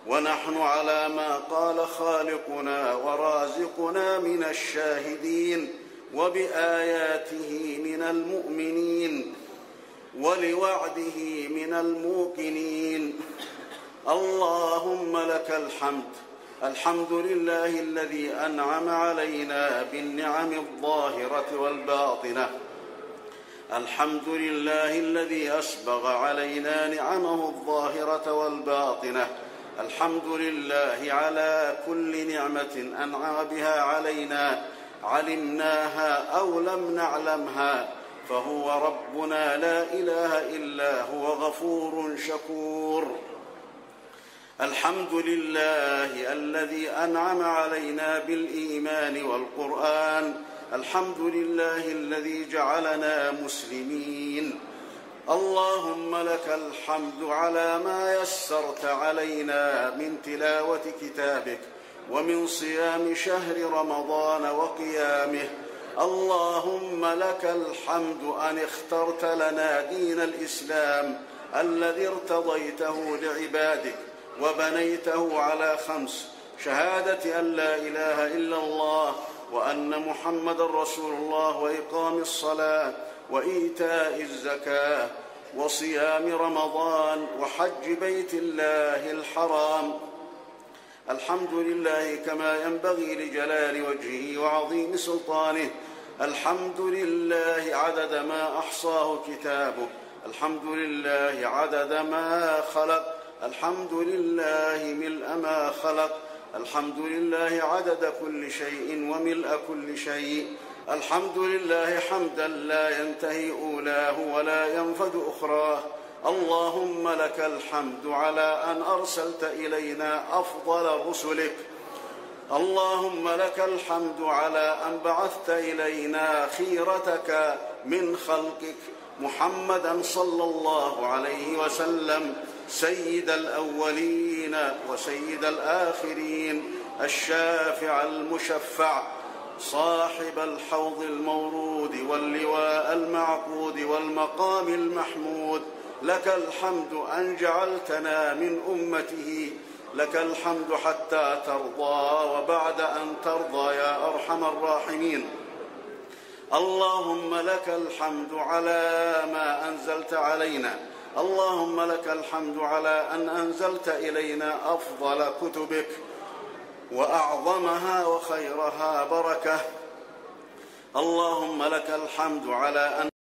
Speaker 3: ونحن على ما قال خالقنا ورازقنا من الشاهدين وباياته من المؤمنين ولوعده من الموقنين اللهم لك الحمد الحمد لله الذي أنعم علينا بالنعم الظاهرة والباطنة الحمد لله الذي أسبغ علينا نعمه الظاهرة والباطنة الحمد لله على كل نعمة أنعم بها علينا علمناها أو لم نعلمها فهو ربنا لا اله الا هو غفور شكور الحمد لله الذي انعم علينا بالايمان والقران الحمد لله الذي جعلنا مسلمين اللهم لك الحمد على ما يسرت علينا من تلاوه كتابك ومن صيام شهر رمضان وقيامه اللهم لك الحمد أن اخترت لنا دين الإسلام الذي ارتضيته لعبادك وبنيته على خمس شهادة أن لا إله إلا الله وأن محمد رسول الله وإقام الصلاة وإيتاء الزكاة وصيام رمضان وحج بيت الله الحرام الحمد لله كما ينبغي لجلال وجهه وعظيم سلطانه الحمد لله عدد ما احصاه كتابه الحمد لله عدد ما خلق الحمد لله ملء ما خلق الحمد لله عدد كل شيء وملء كل شيء الحمد لله حمدا لا ينتهي اولاه ولا ينفد اخراه اللهم لك الحمد على أن أرسلت إلينا أفضل رسلك اللهم لك الحمد على أن بعثت إلينا خيرتك من خلقك محمدا صلى الله عليه وسلم سيد الأولين وسيد الآخرين الشافع المشفع صاحب الحوض المورود واللواء المعقود والمقام المحمود لك الحمد أن جعلتنا من أمته لك الحمد حتى ترضى وبعد أن ترضى يا أرحم الراحمين اللهم لك الحمد على ما أنزلت علينا اللهم لك الحمد على أن أنزلت إلينا أفضل كتبك وأعظمها وخيرها بركة اللهم لك
Speaker 2: الحمد على أن